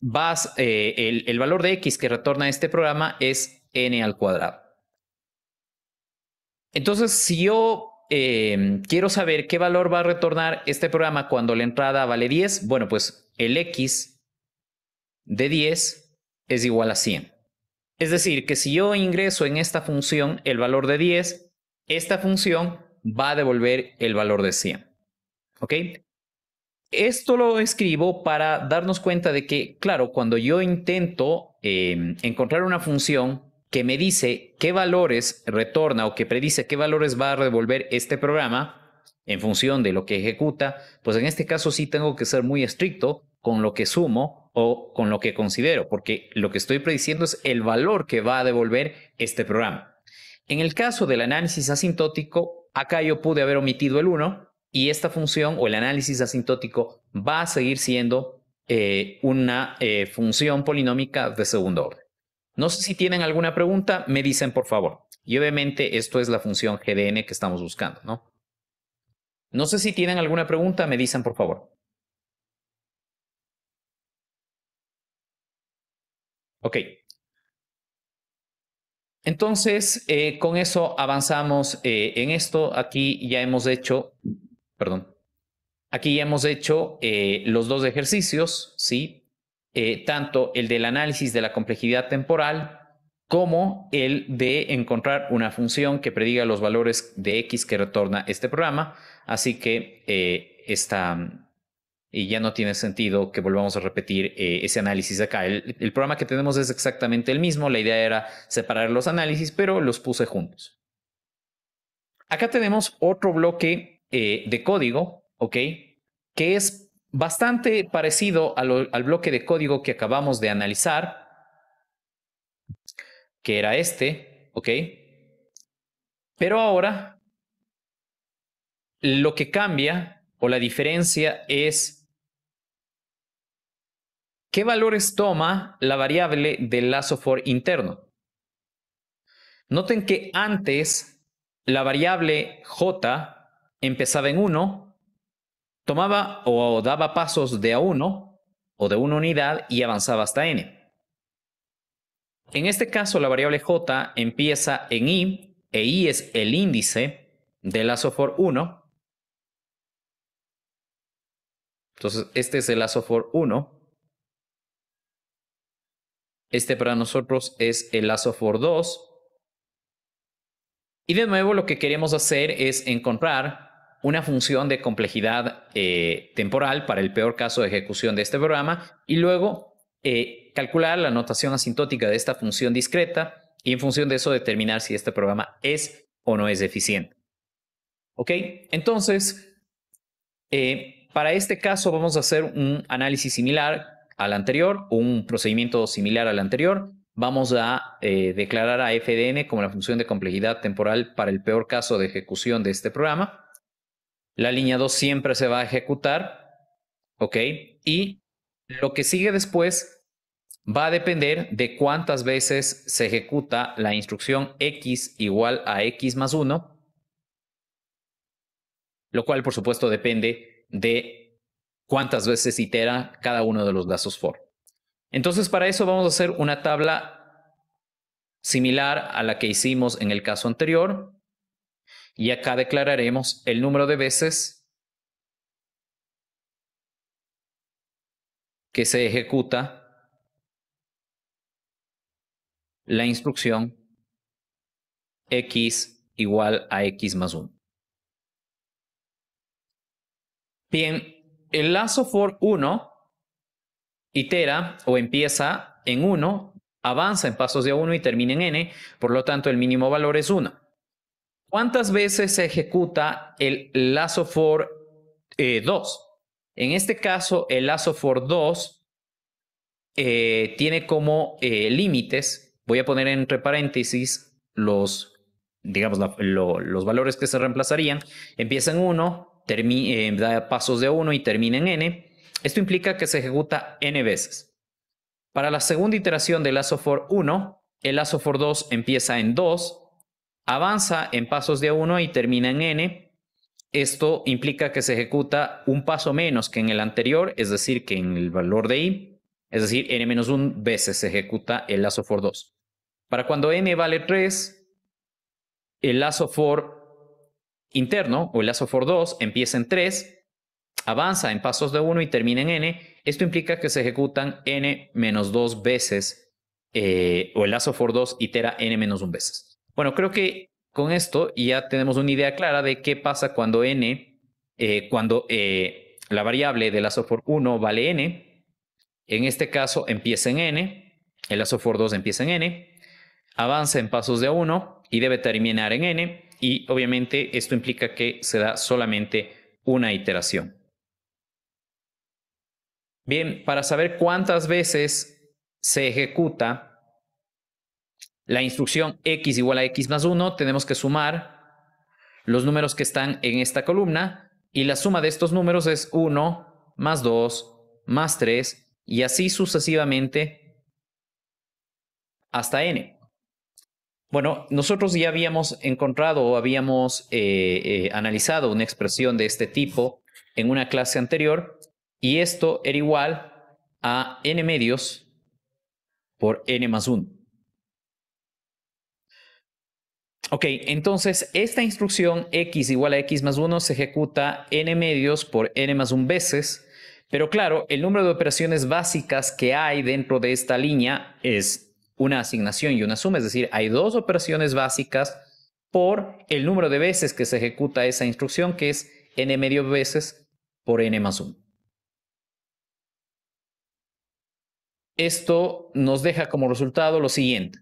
vas eh, el, valor de x que retorna este programa es n al cuadrado. Entonces, si yo em, quiero saber qué valor va a retornar este programa cuando la entrada vale 10, bueno, pues el x de 10 es igual a 100. Es decir, que si yo ingreso en esta función el valor de 10, esta función va a devolver el valor de 100. ¿Ok? Esto lo escribo para darnos cuenta de que, claro, cuando yo intento em, encontrar una función que me dice qué valores retorna o que predice qué valores va a devolver este programa en función de lo que ejecuta, pues en este caso sí tengo que ser muy estricto con lo que sumo o con lo que considero, porque lo que estoy prediciendo es el valor que va a devolver este programa. En el caso del análisis asintótico, acá yo pude haber omitido el 1 y esta función o el análisis asintótico va a seguir siendo eh, una eh, función polinómica de segundo orden. No sé si tienen alguna pregunta, me dicen por favor. Y obviamente esto es la función GDN que estamos buscando, ¿no? No sé si tienen alguna pregunta, me dicen por favor. Ok. Entonces, eh, con eso avanzamos eh, en esto. Aquí ya hemos hecho, perdón, aquí ya hemos hecho eh, los dos ejercicios, ¿sí? tanto el del análisis de la complejidad temporal como el de encontrar una función que prediga los valores de X que retorna este programa. Así que esta, y ya no tiene sentido que volvamos a repetir eh, ese análisis acá. El, programa que tenemos es exactamente el mismo, la idea era separar los análisis, pero los puse juntos. Acá tenemos otro bloque eh, de código, ¿ok? Que es bastante parecido al bloque de código que acabamos de analizar, que era este, ¿ok? Pero ahora, lo que cambia o la diferencia es ¿Qué valores toma la variable del lazo for interno? Noten que antes la variable j empezaba en 1, tomaba o daba pasos de a 1 o de una unidad y avanzaba hasta n. En este caso la variable j empieza en i e i es el índice del lazo for 1. Entonces este es el lazo for 1. Este para nosotros es el lazo for 2. Y de nuevo lo que queremos hacer es encontrar una función de complejidad eh, temporal para el peor caso de ejecución de este programa y luego eh, calcular la notación asintótica de esta función discreta y en función de eso determinar si este programa es o no es eficiente. ¿Ok? Entonces, eh, para este caso vamos a hacer un análisis similar al anterior, un procedimiento similar al anterior, vamos a eh, declarar a FDN como la función de complejidad temporal para el peor caso de ejecución de este programa. La línea 2 siempre se va a ejecutar, ¿ok? Y lo que sigue después va a depender de cuántas veces se ejecuta la instrucción x igual a x más 1, lo cual por supuesto depende de cuántas veces itera cada uno de los lazos for. Entonces, para eso vamos a hacer una tabla similar a la que hicimos en el caso anterior. Y acá declararemos el número de veces que se ejecuta la instrucción x igual a x más 1. Bien, el lazo for 1 itera o empieza en 1, avanza en pasos de 1 y termina en n, por lo tanto el mínimo valor es 1. ¿Cuántas veces se ejecuta el lazo for 2? Eh, en este caso, el lazo for 2 eh, tiene como eh, límites, voy a poner entre paréntesis los, digamos, los valores que se reemplazarían, empieza en 1, eh, da pasos de 1 y termina en n, esto implica que se ejecuta n veces. Para la segunda iteración del lazo for 1, el lazo for 2 empieza en 2, avanza en pasos de 1 y termina en n. Esto implica que se ejecuta un paso menos que en el anterior, es decir, que en el valor de i, es decir, n-1 veces se ejecuta el lazo for 2. Para cuando n vale 3, el lazo for interno o el lazo for 2 empieza en 3, avanza en pasos de 1 y termina en n. Esto implica que se ejecutan n menos 2 veces eh, o el lazo for 2 itera n menos 1 veces. Bueno, creo que con esto ya tenemos una idea clara de qué pasa cuando n, eh, cuando eh, la variable del lazo for 1 vale n. En este caso empieza en n, el lazo for 2 empieza en n, avanza en pasos de 1 y debe terminar en n y obviamente esto implica que se da solamente una iteración. Bien, para saber cuántas veces se ejecuta la instrucción x igual a x más 1, tenemos que sumar los números que están en esta columna y la suma de estos números es 1 más 2 más 3 y así sucesivamente hasta n. Bueno, nosotros ya habíamos encontrado o habíamos eh, eh, analizado una expresión de este tipo en una clase anterior y esto era igual a n medios por n más 1. Ok, entonces esta instrucción x igual a x más 1 se ejecuta n medios por n más 1 veces, pero claro, el número de operaciones básicas que hay dentro de esta línea es una asignación y una suma, es decir, hay dos operaciones básicas por el número de veces que se ejecuta esa instrucción, que es n medio veces por n más 1. Esto nos deja como resultado lo siguiente.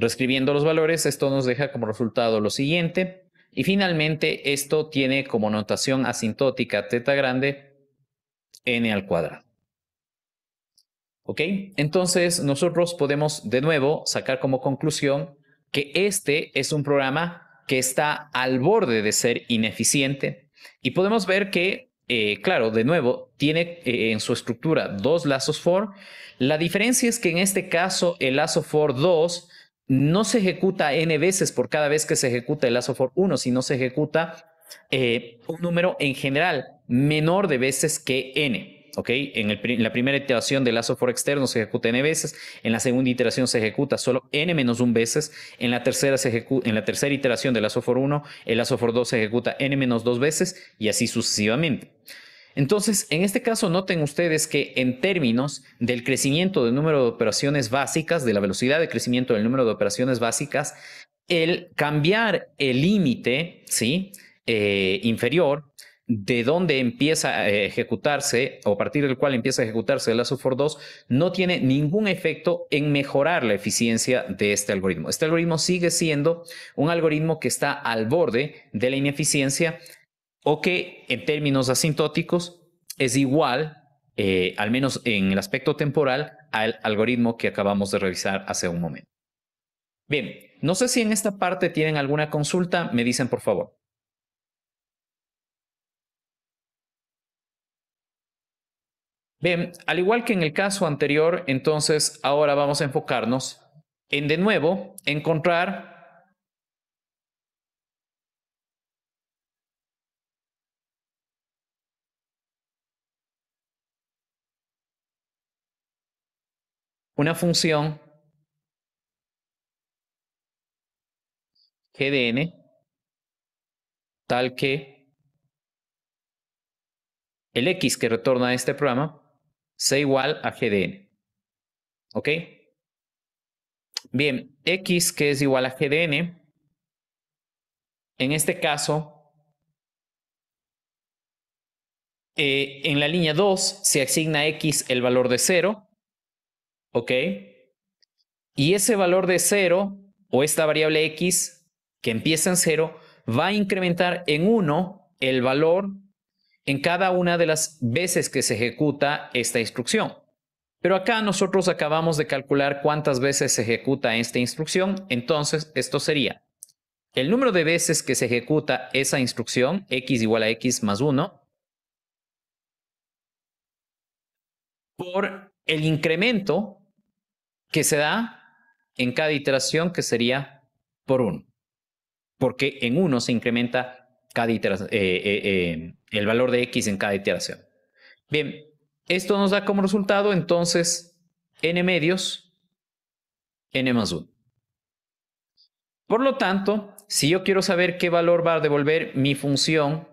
Reescribiendo los valores, esto nos deja como resultado lo siguiente. Y finalmente, esto tiene como notación asintótica teta grande n al cuadrado. ¿Ok? Entonces, nosotros podemos de nuevo sacar como conclusión que este es un programa que está al borde de ser ineficiente. Y podemos ver que, eh, claro, de nuevo, tiene eh, en su estructura dos lazos for. La diferencia es que en este caso el lazo for 2 no se ejecuta n veces por cada vez que se ejecuta el lazo for 1, sino se ejecuta eh, un número en general menor de veces que n. ¿ok? En, la primera iteración del lazo for externo se ejecuta n veces, en la segunda iteración se ejecuta solo n menos 1 veces, en la tercera, se en la tercera iteración del lazo for 1, el lazo for 2 se ejecuta n menos 2 veces y así sucesivamente. Entonces, en este caso, noten ustedes que en términos del crecimiento del número de operaciones básicas, de la velocidad de crecimiento del número de operaciones básicas, el cambiar el límite, ¿sí? Eh, inferior, de donde empieza a ejecutarse o a partir del cual empieza a ejecutarse el ASUFOR 2 no tiene ningún efecto en mejorar la eficiencia de este algoritmo. Este algoritmo sigue siendo un algoritmo que está al borde de la ineficiencia o que en términos asintóticos es igual, eh, al menos en el aspecto temporal, al algoritmo que acabamos de revisar hace un momento. Bien, no sé si en esta parte tienen alguna consulta, me dicen por favor. Bien, al igual que en el caso anterior, entonces ahora vamos a enfocarnos en de nuevo encontrar una función gdn tal que el x que retorna a este programa sea igual a gdn, ¿Ok? Bien, x que es igual a gdn, en este caso, eh, en la línea 2 se asigna x el valor de 0 ¿ok? Y ese valor de 0 o esta variable x que empieza en 0 va a incrementar en 1 el valor en cada una de las veces que se ejecuta esta instrucción. Pero acá nosotros acabamos de calcular cuántas veces se ejecuta esta instrucción, entonces esto sería el número de veces que se ejecuta esa instrucción, x igual a x más 1, por el incremento que se da en cada iteración, que sería por 1, porque en 1 se incrementa cada eh, eh, eh, el valor de x en cada iteración. Bien, esto nos da como resultado entonces n medios, n más 1. Por lo tanto, si yo quiero saber qué valor va a devolver mi función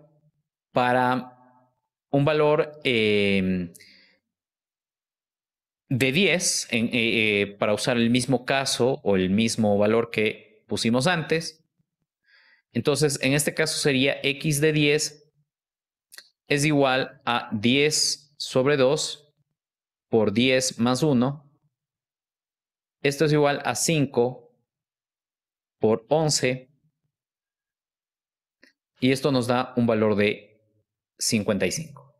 para un valor de 10, eh, eh, para usar el mismo caso o el mismo valor que pusimos antes. Entonces, en este caso sería x de 10 es igual a 10 sobre 2 por 10 más 1. Esto es igual a 5 por 11. Y esto nos da un valor de 55.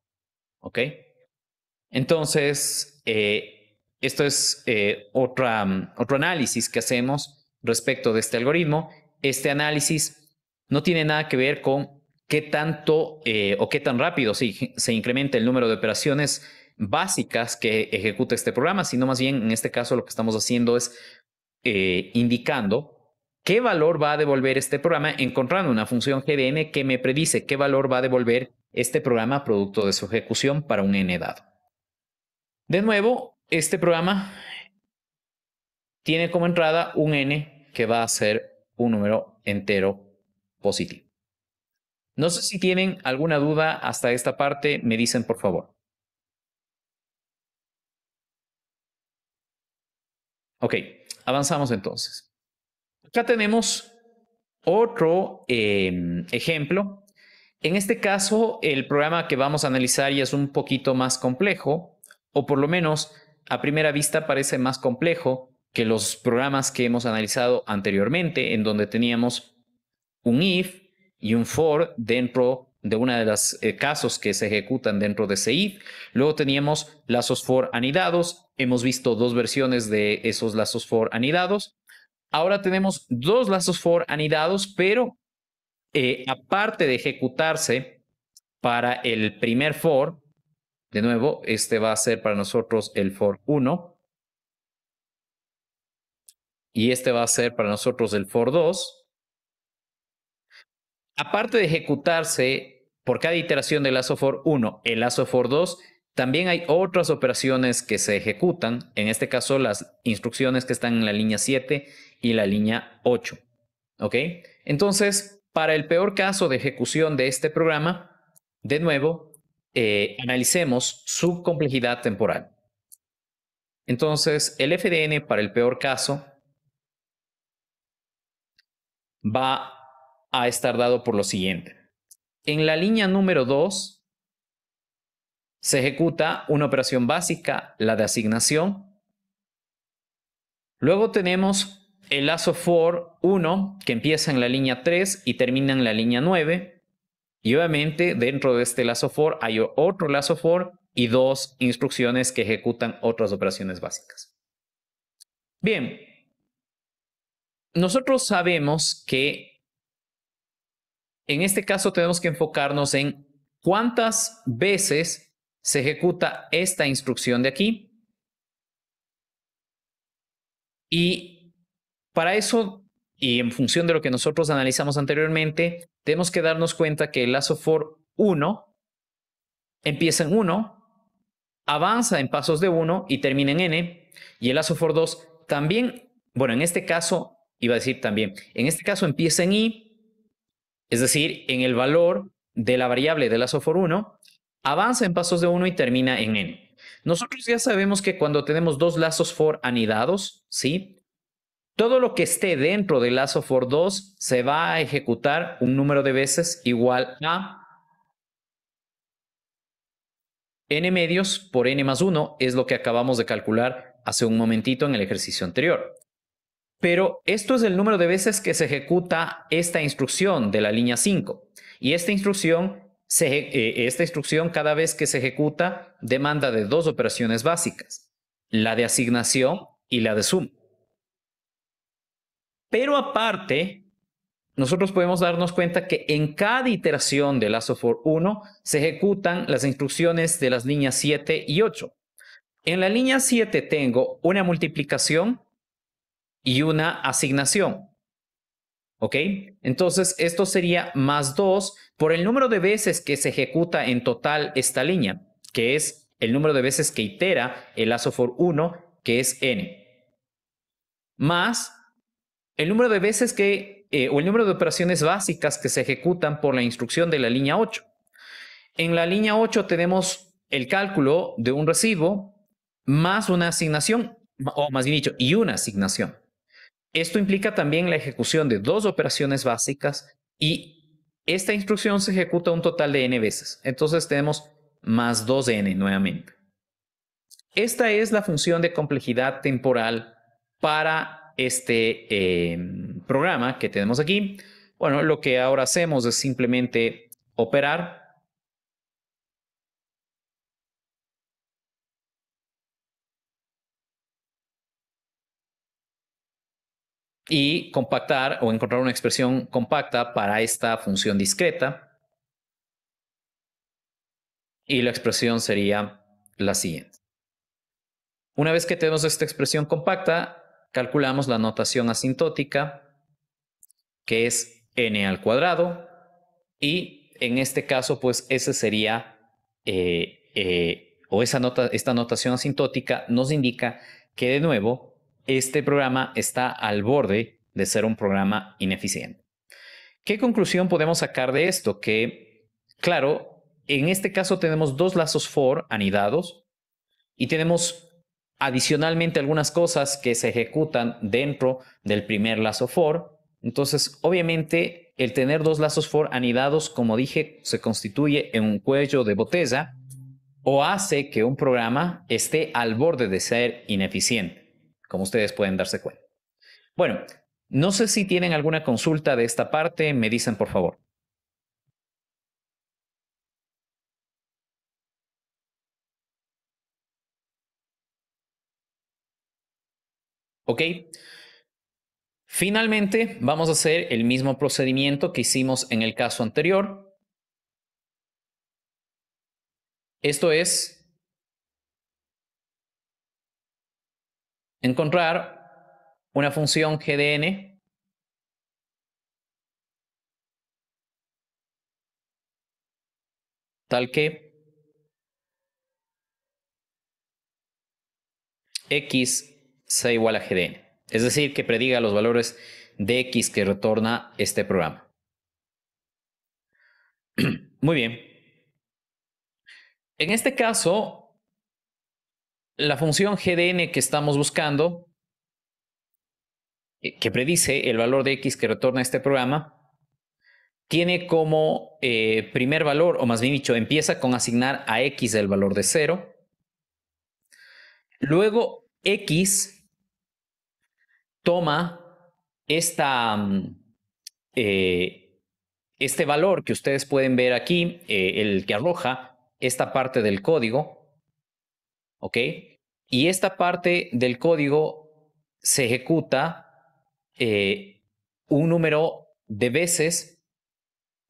¿Ok? Entonces, eh, esto es eh, otra, otro análisis que hacemos respecto de este algoritmo. Este análisis no tiene nada que ver con qué tanto eh, o qué tan rápido se, incrementa el número de operaciones básicas que ejecuta este programa, sino más bien en este caso lo que estamos haciendo es eh, indicando qué valor va a devolver este programa, encontrando una función GDN que me predice qué valor va a devolver este programa producto de su ejecución para un n dado. De nuevo, este programa tiene como entrada un n que va a ser un número entero positivo. No sé si tienen alguna duda hasta esta parte, me dicen por favor. Ok, avanzamos entonces. Acá tenemos otro em, ejemplo. En este caso, el programa que vamos a analizar ya es un poquito más complejo, o por lo menos a primera vista parece más complejo que los programas que hemos analizado anteriormente, en donde teníamos un if y un for dentro de una de las eh, casos que se ejecutan dentro de ese if. Luego teníamos lazos for anidados. Hemos visto dos versiones de esos lazos for anidados. Ahora tenemos dos lazos for anidados, pero eh, aparte de ejecutarse para el primer for, de nuevo, este va a ser para nosotros el for 1. Y este va a ser para nosotros el for 2. Aparte de ejecutarse por cada iteración del lazo for 1, el lazo for 2, también hay otras operaciones que se ejecutan, en este caso las instrucciones que están en la línea 7 y la línea 8. ¿Ok? Entonces, para el peor caso de ejecución de este programa, de nuevo, eh, analicemos su complejidad temporal. Entonces, el FDN para el peor caso va a estar dado por lo siguiente. En la línea número 2 se ejecuta una operación básica, la de asignación. Luego tenemos el lazo for 1 que empieza en la línea 3 y termina en la línea 9. Y obviamente dentro de este lazo for hay otro lazo for y dos instrucciones que ejecutan otras operaciones básicas. Bien, nosotros sabemos que en este caso tenemos que enfocarnos en cuántas veces se ejecuta esta instrucción de aquí. Y para eso y en función de lo que nosotros analizamos anteriormente, tenemos que darnos cuenta que el lazo for 1 empieza en 1, avanza en pasos de 1 y termina en n, y el lazo for 2 también, bueno, en este caso, iba a decir también, en este caso empieza en i, es decir, en el valor de la variable del lazo for 1, avanza en pasos de 1 y termina en n. Nosotros ya sabemos que cuando tenemos dos lazos for anidados, ¿sí? Todo lo que esté dentro del lazo for 2 se va a ejecutar un número de veces igual a n medios por n más 1 es lo que acabamos de calcular hace un momentito en el ejercicio anterior. Pero esto es el número de veces que se ejecuta esta instrucción de la línea 5. Y esta instrucción, eh, esta instrucción cada vez que se ejecuta demanda de dos operaciones básicas, la de asignación y la de suma. Pero aparte, nosotros podemos darnos cuenta que en cada iteración de lazo for 1 se ejecutan las instrucciones de las líneas 7 y 8. En la línea 7 tengo una multiplicación y una asignación. ¿Ok? Entonces, esto sería más 2 por el número de veces que se ejecuta en total esta línea, que es el número de veces que itera el lazo for 1, que es n. Más el número de veces que, eh, o el número de operaciones básicas que se ejecutan por la instrucción de la línea 8. En la línea 8 tenemos el cálculo de un recibo más una asignación, o más bien dicho, y una asignación. Esto implica también la ejecución de dos operaciones básicas y esta instrucción se ejecuta un total de n veces. Entonces tenemos más 2n nuevamente. Esta es la función de complejidad temporal para este eh, programa que tenemos aquí, bueno, lo que ahora hacemos es simplemente operar y compactar o encontrar una expresión compacta para esta función discreta. Y la expresión sería la siguiente. Una vez que tenemos esta expresión compacta, calculamos la notación asintótica, que es n al cuadrado, y en este caso, pues ese sería, eh, eh, o esa esta notación asintótica nos indica que de nuevo, este programa está al borde de ser un programa ineficiente. ¿Qué conclusión podemos sacar de esto? Que, claro, en este caso tenemos dos lazos for anidados y tenemos Adicionalmente, algunas cosas que se ejecutan dentro del primer lazo for. Entonces, obviamente, el tener dos lazos for anidados, como dije, se constituye en un cuello de botella o hace que un programa esté al borde de ser ineficiente, como ustedes pueden darse cuenta. Bueno, no sé si tienen alguna consulta de esta parte, me dicen por favor. ¿Ok? Finalmente, vamos a hacer el mismo procedimiento que hicimos en el caso anterior. Esto es encontrar una función GDN tal que x sea igual a GDN. Es decir, que prediga los valores de X que retorna este programa. Muy bien. En este caso, la función GDN que estamos buscando, eh, que predice el valor de X que retorna este programa, tiene como eh, primer valor, o más bien dicho, empieza con asignar a X el valor de 0. Luego, X toma mm, eh, este valor que ustedes pueden ver aquí, eh, el que arroja esta parte del código, ¿ok? Y esta parte del código se ejecuta eh, un número de veces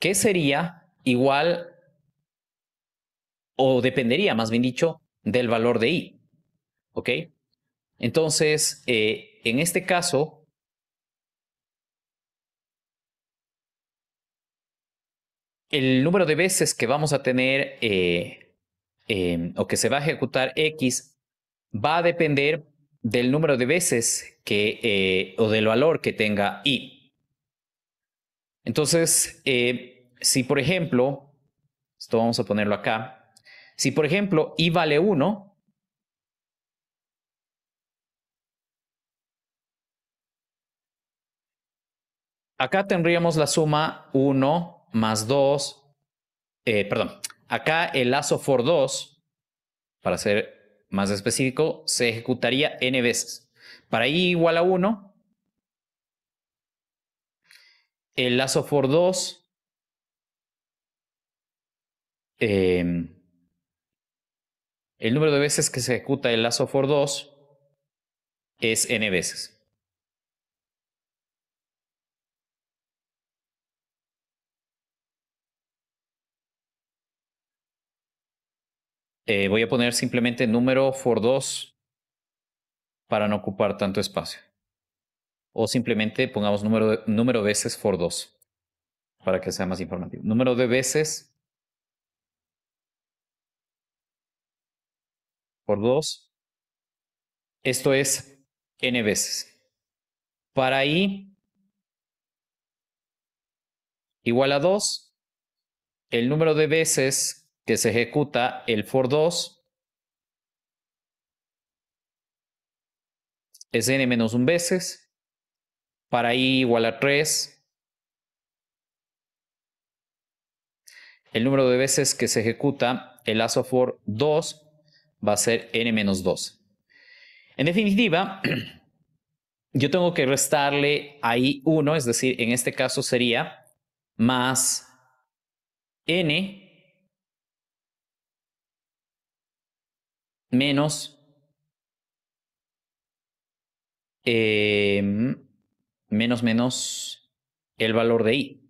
que sería igual o dependería, más bien dicho, del valor de i. ¿Ok? Entonces, eh, en este caso, el número de veces que vamos a tener eh, em, o que se va a ejecutar X va a depender del número de veces que eh, o del valor que tenga Y. Entonces, si por ejemplo, esto vamos a ponerlo acá, si por ejemplo Y vale 1, Acá tendríamos la suma 1 más 2, eh, perdón, acá el lazo for 2, para ser más específico, se ejecutaría n veces. Para i igual a 1, el lazo for 2 em, el número de veces que se ejecuta el lazo for 2 es n veces. Eh, voy a poner simplemente número for 2 para no ocupar tanto espacio. O simplemente pongamos número de, número veces for 2 para que sea más informativo. Número de veces por 2. Esto es n veces. Para i igual a 2, el número de veces que se ejecuta el for 2 es n menos 1 veces para i igual a 3 el número de veces que se ejecuta el lazo for 2 va a ser n menos 2 en definitiva yo tengo que restarle ahí 1 es decir en este caso sería más n menos eh, menos menos el valor de i,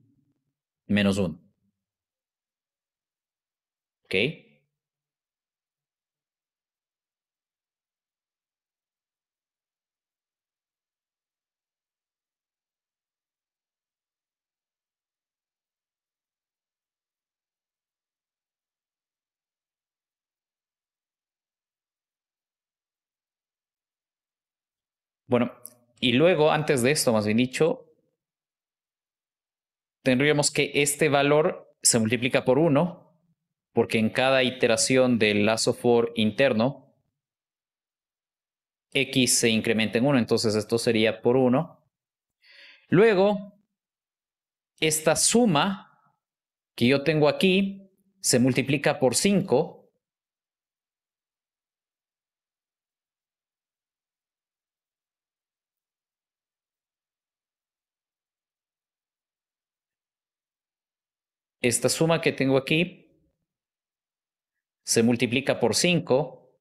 menos 1. ¿Ok? Bueno, y luego, antes de esto, más bien dicho, tendríamos que este valor se multiplica por 1, porque en cada iteración del lazo for interno, x se incrementa en 1, entonces esto sería por 1. Luego, esta suma que yo tengo aquí se multiplica por 5 esta suma que tengo aquí se multiplica por 5,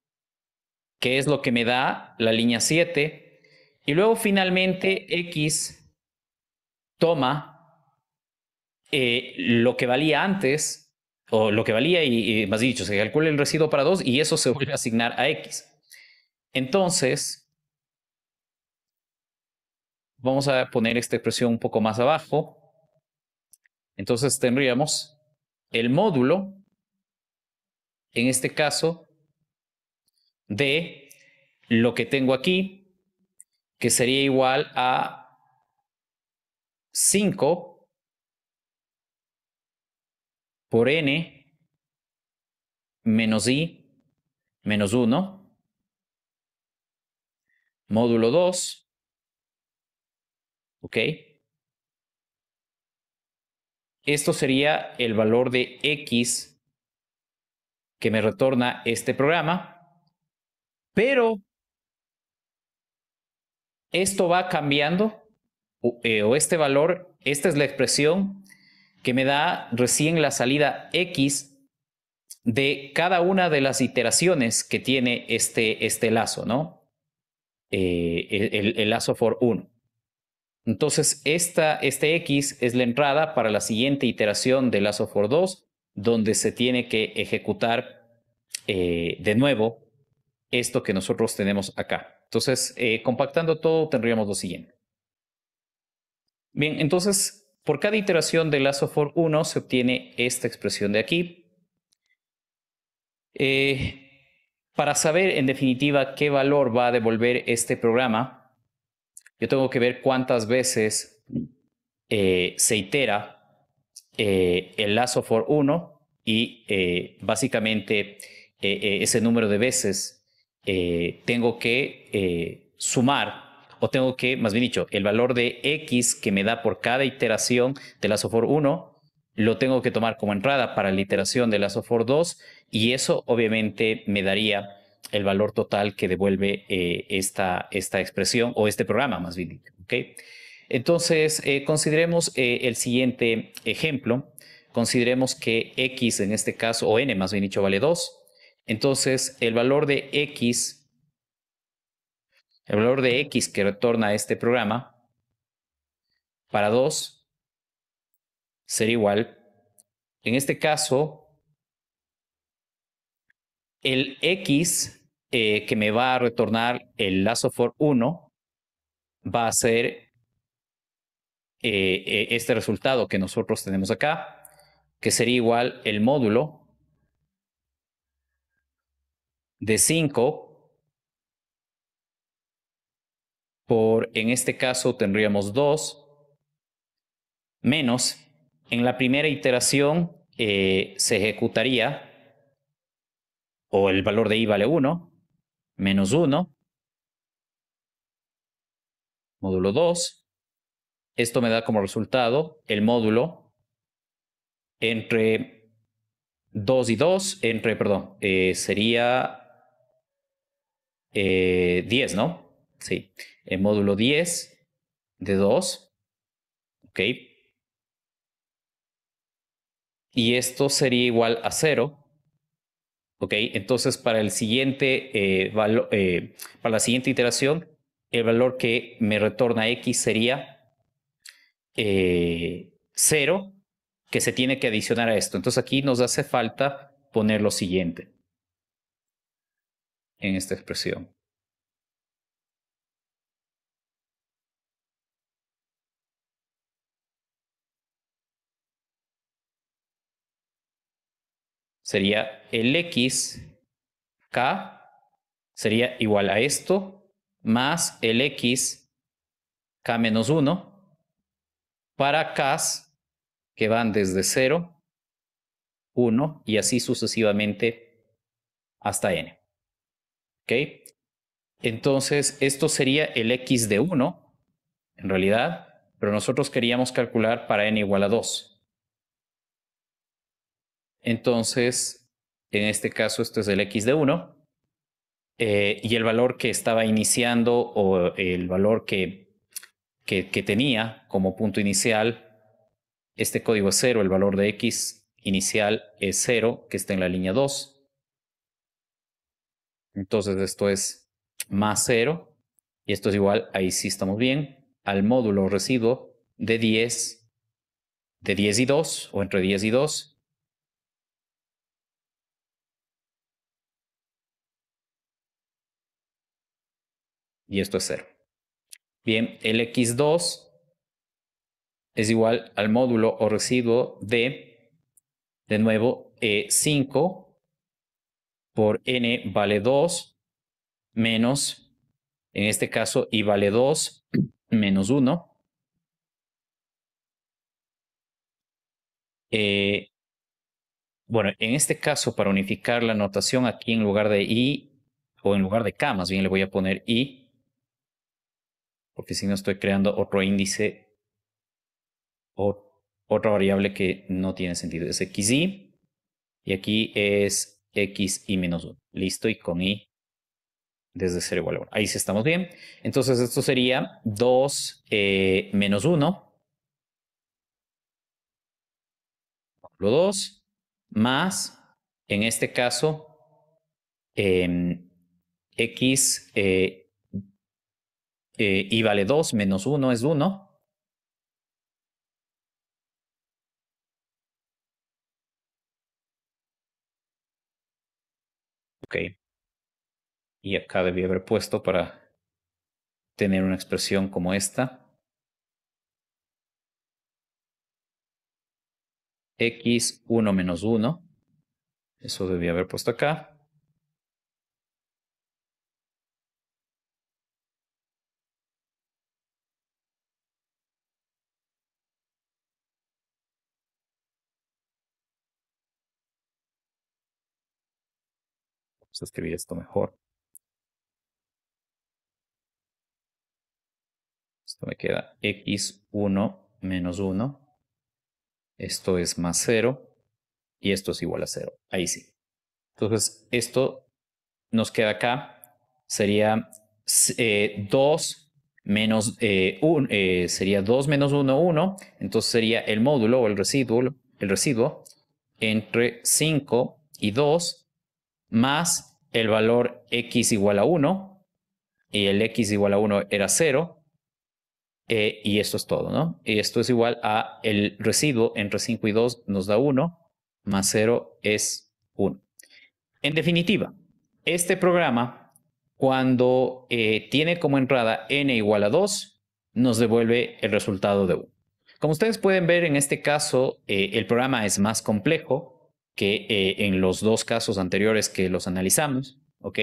que es lo que me da la línea 7. Y luego finalmente X toma eh, lo que valía antes, o lo que valía, y, y más dicho, se calcula el residuo para 2 y eso se vuelve a asignar a X. Entonces, vamos a poner esta expresión un poco más abajo. Entonces tendríamos el módulo, en este caso, de lo que tengo aquí, que sería igual a 5 por n menos i menos 1, módulo 2, ¿ok? Esto sería el valor de X que me retorna este programa, pero esto va cambiando, eh, o, este valor, esta es la expresión que me da recién la salida X de cada una de las iteraciones que tiene este, este lazo, ¿no? Eh, el, el, lazo for 1. Entonces, este X es la entrada para la siguiente iteración de Lazo for 2, donde se tiene que ejecutar eh, de nuevo esto que nosotros tenemos acá. Entonces, eh, compactando todo, tendríamos lo siguiente. Bien, entonces, por cada iteración de lazo for 1 se obtiene esta expresión de aquí. Eh, para saber, en definitiva, qué valor va a devolver este programa, yo tengo que ver cuántas veces eh, se itera eh, el lazo for 1 y eh, básicamente ese número de veces tengo que sumar o tengo que, más bien dicho, el valor de x que me da por cada iteración del lazo for 1 lo tengo que tomar como entrada para la iteración del lazo for 2 y eso obviamente me daría el valor total que devuelve eh, esta, esta expresión o este programa más bien. ¿okay? Entonces, eh, consideremos eh, el siguiente ejemplo. Consideremos que x en este caso, o n más bien dicho, vale 2. Entonces, el valor de x, el valor de x que retorna este programa para 2 será igual, en este caso, el X eh, que me va a retornar el lazo for 1 va a ser eh, eh, este resultado que nosotros tenemos acá, que sería igual el módulo de 5 por, en este caso tendríamos 2, menos, en la primera iteración se ejecutaría o el valor de i vale 1, menos 1, módulo 2. Esto me da como resultado el módulo entre 2 y 2, entre, perdón, eh, sería 10, eh, ¿no? Sí, el módulo 10 de 2, ¿ok? Y esto sería igual a 0, ¿Ok? Entonces, para, eh, eh, para la siguiente iteración, el valor que me retorna X sería 0, eh, que se tiene que adicionar a esto. Entonces, aquí nos hace falta poner lo siguiente en esta expresión. sería el x k sería igual a esto más el x k menos 1 para k que van desde 0, 1 y así sucesivamente hasta n. ¿Ok? Entonces, esto sería el x de 1, en realidad, pero nosotros queríamos calcular para n igual a 2. Entonces, en este caso, esto es el x de 1. Eh, y el valor que estaba iniciando o el valor que, que, que tenía como punto inicial, este código es 0, el valor de x inicial es 0, que está en la línea 2. Entonces esto es más 0 y esto es igual, ahí sí estamos bien, al módulo residuo de 10, de 10 y 2 o entre 10 y 2 y esto es 0. Bien, el x2 es igual al módulo o residuo de, de nuevo, e eh, 5 por n vale 2 menos, en este caso, y vale 2 menos 1. Eh, bueno, en este caso, para unificar la notación aquí en lugar de i, o en lugar de k, más bien le voy a poner i, porque si no estoy creando otro índice o otra variable que no tiene sentido. Es xy y aquí es x y menos 1. Listo, y con y desde 0 igual a 1. Ahí sí estamos bien. Entonces esto sería 2 eh, menos 1. 2 más, en este caso, em, eh, x eh, y vale 2 menos 1 es 1. Ok. Y acá debí haber puesto para tener una expresión como esta. x 1 menos 1. Eso debía haber puesto acá. Vamos pues, a escribir esto mejor. Esto me queda x1 menos 1. Esto es más 0. Y esto es igual a 0. Ahí sí. Entonces, esto nos queda acá. Sería 2 eh, menos eh, eh sería 2 menos 1, 1. Entonces sería el módulo o el residuo entre 5 y 2 más el valor x igual a 1, y el x igual a 1 era 0, eh, y esto es todo, ¿no? Y esto es igual a el residuo entre 5 y 2 nos da 1, más 0 es 1. En definitiva, este programa, cuando eh, tiene como entrada n igual a 2, nos devuelve el resultado de 1. Como ustedes pueden ver, en este caso, eh, el programa es más complejo, que eh, en los dos casos anteriores que los analizamos, ¿ok?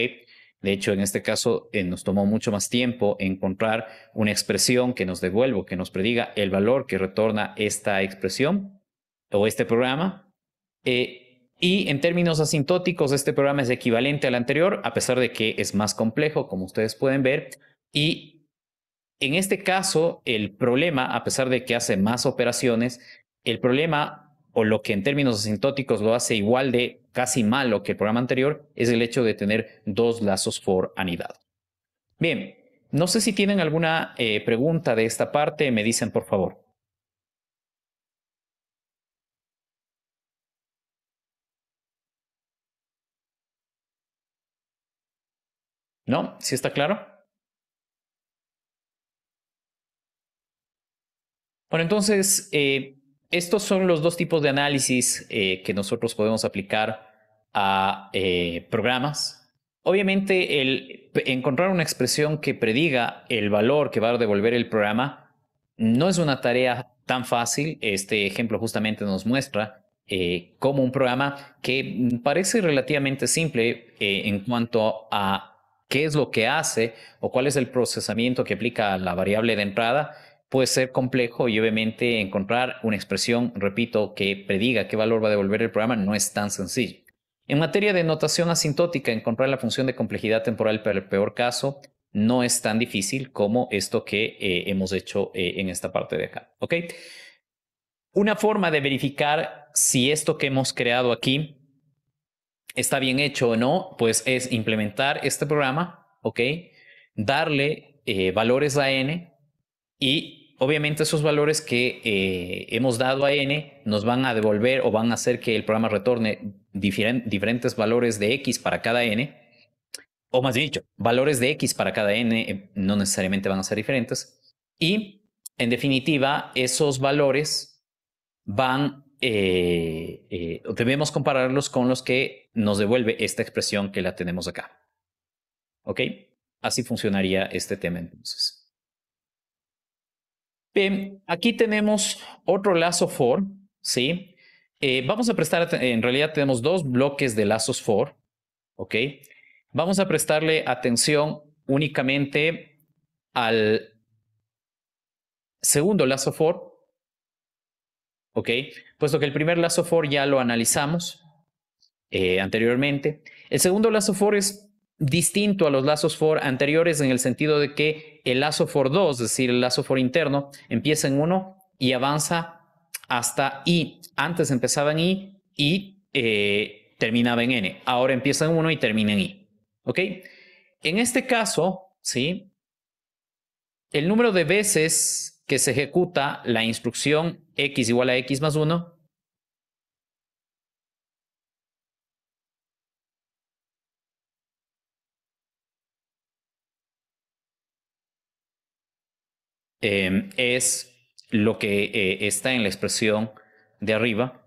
De hecho, en este caso eh, nos tomó mucho más tiempo encontrar una expresión que nos devuelva, que nos prediga el valor que retorna esta expresión o este programa. Eh, y en términos asintóticos, este programa es equivalente al anterior, a pesar de que es más complejo, como ustedes pueden ver. Y en este caso, el problema, a pesar de que hace más operaciones, el problema o lo que en términos asintóticos lo hace igual de casi malo que el programa anterior, es el hecho de tener dos lazos por anidad. Bien, no sé si tienen alguna eh, pregunta de esta parte, me dicen por favor. ¿No? ¿Sí está claro? Bueno, entonces, eh, estos son los dos tipos de análisis eh, que nosotros podemos aplicar a eh, programas. Obviamente, encontrar una expresión que prediga el valor que va a devolver el programa no es una tarea tan fácil. Este ejemplo justamente nos muestra eh, cómo un programa que parece relativamente simple en cuanto a qué es lo que hace o cuál es el procesamiento que aplica a la variable de entrada, puede ser complejo y obviamente encontrar una expresión, repito, que prediga qué valor va a devolver el programa no es tan sencillo. En materia de notación asintótica, encontrar la función de complejidad temporal para el peor caso no es tan difícil como esto que eh, hemos hecho eh, en esta parte de acá. Una forma de verificar si esto que hemos creado aquí está bien hecho o no, pues es implementar este programa, ¿ok? Darle eh, valores a n y obviamente esos valores que eh, hemos dado a n nos van a devolver o van a hacer que el programa retorne diferentes valores de x para cada n, o más dicho, valores de x para cada n eh, no necesariamente van a ser diferentes. Y en definitiva, esos valores van, eh, debemos compararlos con los que nos devuelve esta expresión que la tenemos acá. ¿Ok? Así funcionaría este tema entonces. Bien, aquí tenemos otro lazo for, ¿sí? Eh, vamos a prestar, en realidad tenemos dos bloques de lazos for, ¿ok? Vamos a prestarle atención únicamente al segundo lazo for, ¿ok? Puesto que el primer lazo for ya lo analizamos eh, anteriormente. El segundo lazo for es distinto a los lazos for anteriores en el sentido de que el lazo for 2, es decir, el lazo for interno, empieza en 1 y avanza hasta i. Antes empezaba en i y eh, terminaba en n. Ahora empieza en 1 y termina en i. ¿Ok? En este caso, ¿sí? El número de veces que se ejecuta la instrucción x igual a x más 1 Em, es lo que eh, está en la expresión de arriba.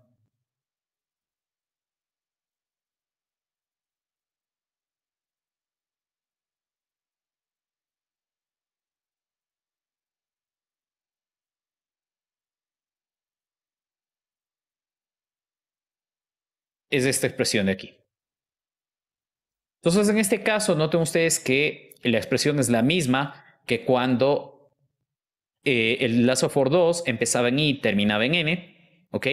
Es esta expresión de aquí. Entonces, en este caso, noten ustedes que la expresión es la misma que cuando eh, el lazo for 2 empezaba en I, terminaba en N, ¿ok?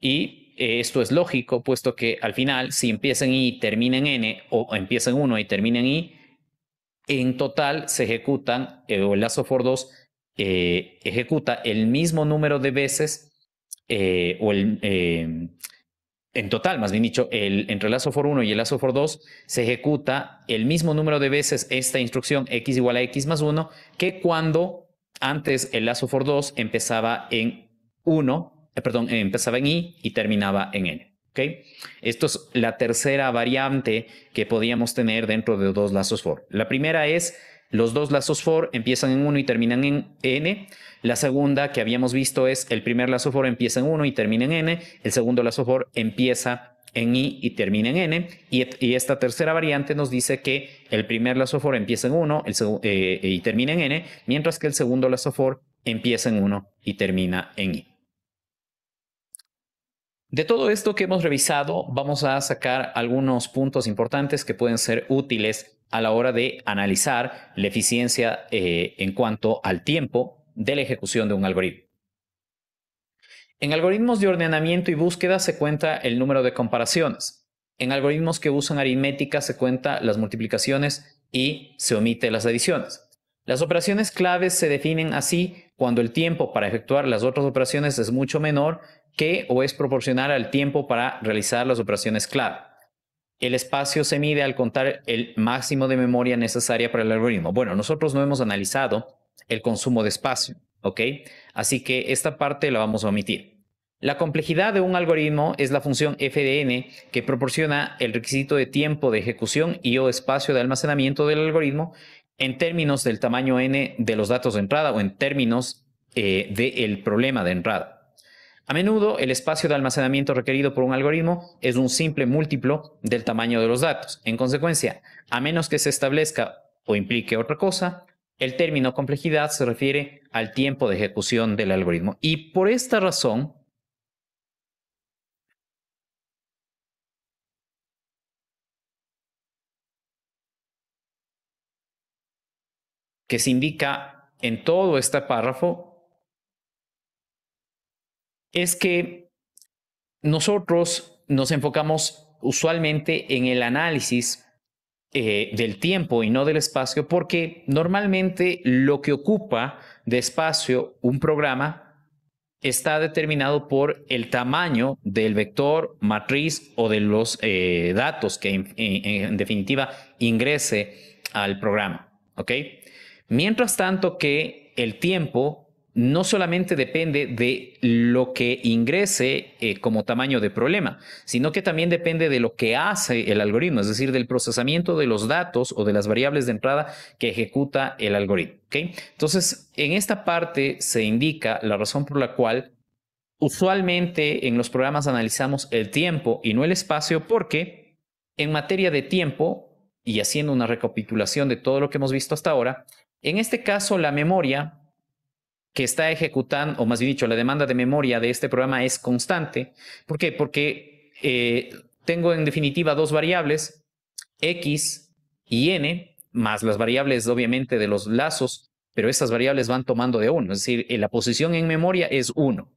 Y eh, esto es lógico, puesto que al final, si empieza en I, termina en N, o empieza en 1 y termina en I, en total se ejecutan, eh, o el lazo for 2 ejecuta el mismo número de veces, o el en total, más bien dicho, el, entre el lazo for 1 y el lazo for 2 se ejecuta el mismo número de veces esta instrucción x igual a x más 1 que cuando antes el lazo for 2 empezaba en 1, eh, perdón, empezaba en i y terminaba en n. ¿okay? Esto es la tercera variante que podíamos tener dentro de dos lazos for. La primera es los dos lazos for empiezan en 1 y terminan en n. La segunda que habíamos visto es el primer lazo for empieza en 1 y termina en n. El segundo lazo for empieza en I y termina en N. Y, esta tercera variante nos dice que el primer lazofor empieza en 1 eh, y termina en N, mientras que el segundo lazofor empieza en 1 y termina en I. De todo esto que hemos revisado, vamos a sacar algunos puntos importantes que pueden ser útiles a la hora de analizar la eficiencia eh, en cuanto al tiempo de la ejecución de un algoritmo. En algoritmos de ordenamiento y búsqueda se cuenta el número de comparaciones. En algoritmos que usan aritmética se cuenta las multiplicaciones y se omite las adiciones. Las operaciones claves se definen así cuando el tiempo para efectuar las otras operaciones es mucho menor que o es proporcional al tiempo para realizar las operaciones clave. El espacio se mide al contar el máximo de memoria necesaria para el algoritmo. Bueno, nosotros no hemos analizado el consumo de espacio. ¿Ok? Así que esta parte la vamos a omitir. La complejidad de un algoritmo es la función f de n que proporciona el requisito de tiempo de ejecución y o espacio de almacenamiento del algoritmo en términos del tamaño n de los datos de entrada o en términos eh, del problema de entrada. A menudo, el espacio de almacenamiento requerido por un algoritmo es un simple múltiplo del tamaño de los datos. En consecuencia, a menos que se establezca o implique otra cosa, el término complejidad se refiere al tiempo de ejecución del algoritmo. Y por esta razón, que se indica en todo este párrafo, es que nosotros nos enfocamos usualmente en el análisis eh, del tiempo y no del espacio, porque normalmente lo que ocupa de espacio un programa está determinado por el tamaño del vector, matriz o de los eh, datos que en, definitiva ingrese al programa. ¿ok? Mientras tanto que el tiempo no solamente depende de lo que ingrese eh, como tamaño de problema, sino que también depende de lo que hace el algoritmo, es decir, del procesamiento de los datos o de las variables de entrada que ejecuta el algoritmo. Entonces, en esta parte se indica la razón por la cual usualmente en los programas analizamos el tiempo y no el espacio, porque en materia de tiempo, y haciendo una recapitulación de todo lo que hemos visto hasta ahora, en este caso la memoria que está ejecutando, o más bien dicho, la demanda de memoria de este programa es constante. ¿Por qué? Porque eh, tengo en definitiva dos variables, x y n, más las variables obviamente de los lazos, pero esas variables van tomando de uno, es decir, eh, la posición en memoria es uno.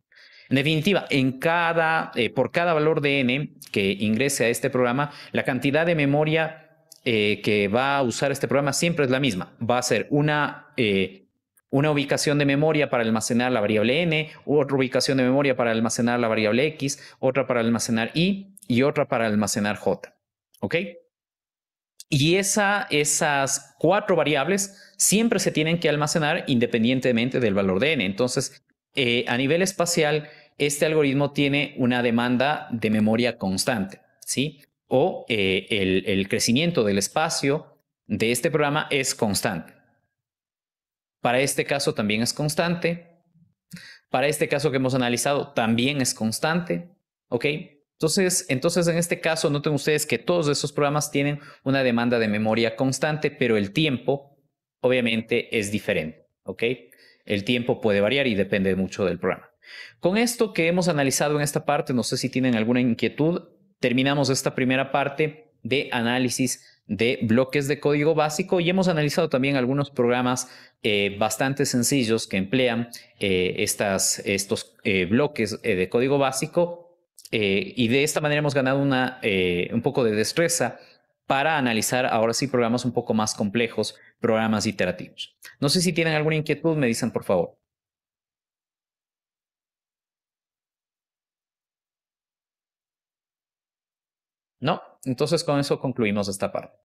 En definitiva, en cada, eh, por cada valor de n que ingrese a este programa, la cantidad de memoria que va a usar este programa siempre es la misma. Va a ser una una ubicación de memoria para almacenar la variable n, otra ubicación de memoria para almacenar la variable x, otra para almacenar y y otra para almacenar j. ¿Ok? Y esa, esas cuatro variables siempre se tienen que almacenar independientemente del valor de n. Entonces, eh, a nivel espacial, este algoritmo tiene una demanda de memoria constante, ¿sí? O eh, el crecimiento del espacio de este programa es constante. Para este caso también es constante. Para este caso que hemos analizado también es constante. ¿Ok? Entonces, entonces, en este caso, noten ustedes que todos esos programas tienen una demanda de memoria constante, pero el tiempo, obviamente, es diferente. ¿Ok? El tiempo puede variar y depende mucho del programa. Con esto que hemos analizado en esta parte, no sé si tienen alguna inquietud, terminamos esta primera parte de análisis de bloques de código básico y hemos analizado también algunos programas eh, bastante sencillos que emplean eh, estas, estos eh, bloques de código básico y de esta manera hemos ganado una, un poco de destreza para analizar ahora sí programas un poco más complejos, programas iterativos. No sé si tienen alguna inquietud, me dicen por favor. No, entonces con eso concluimos esta parte.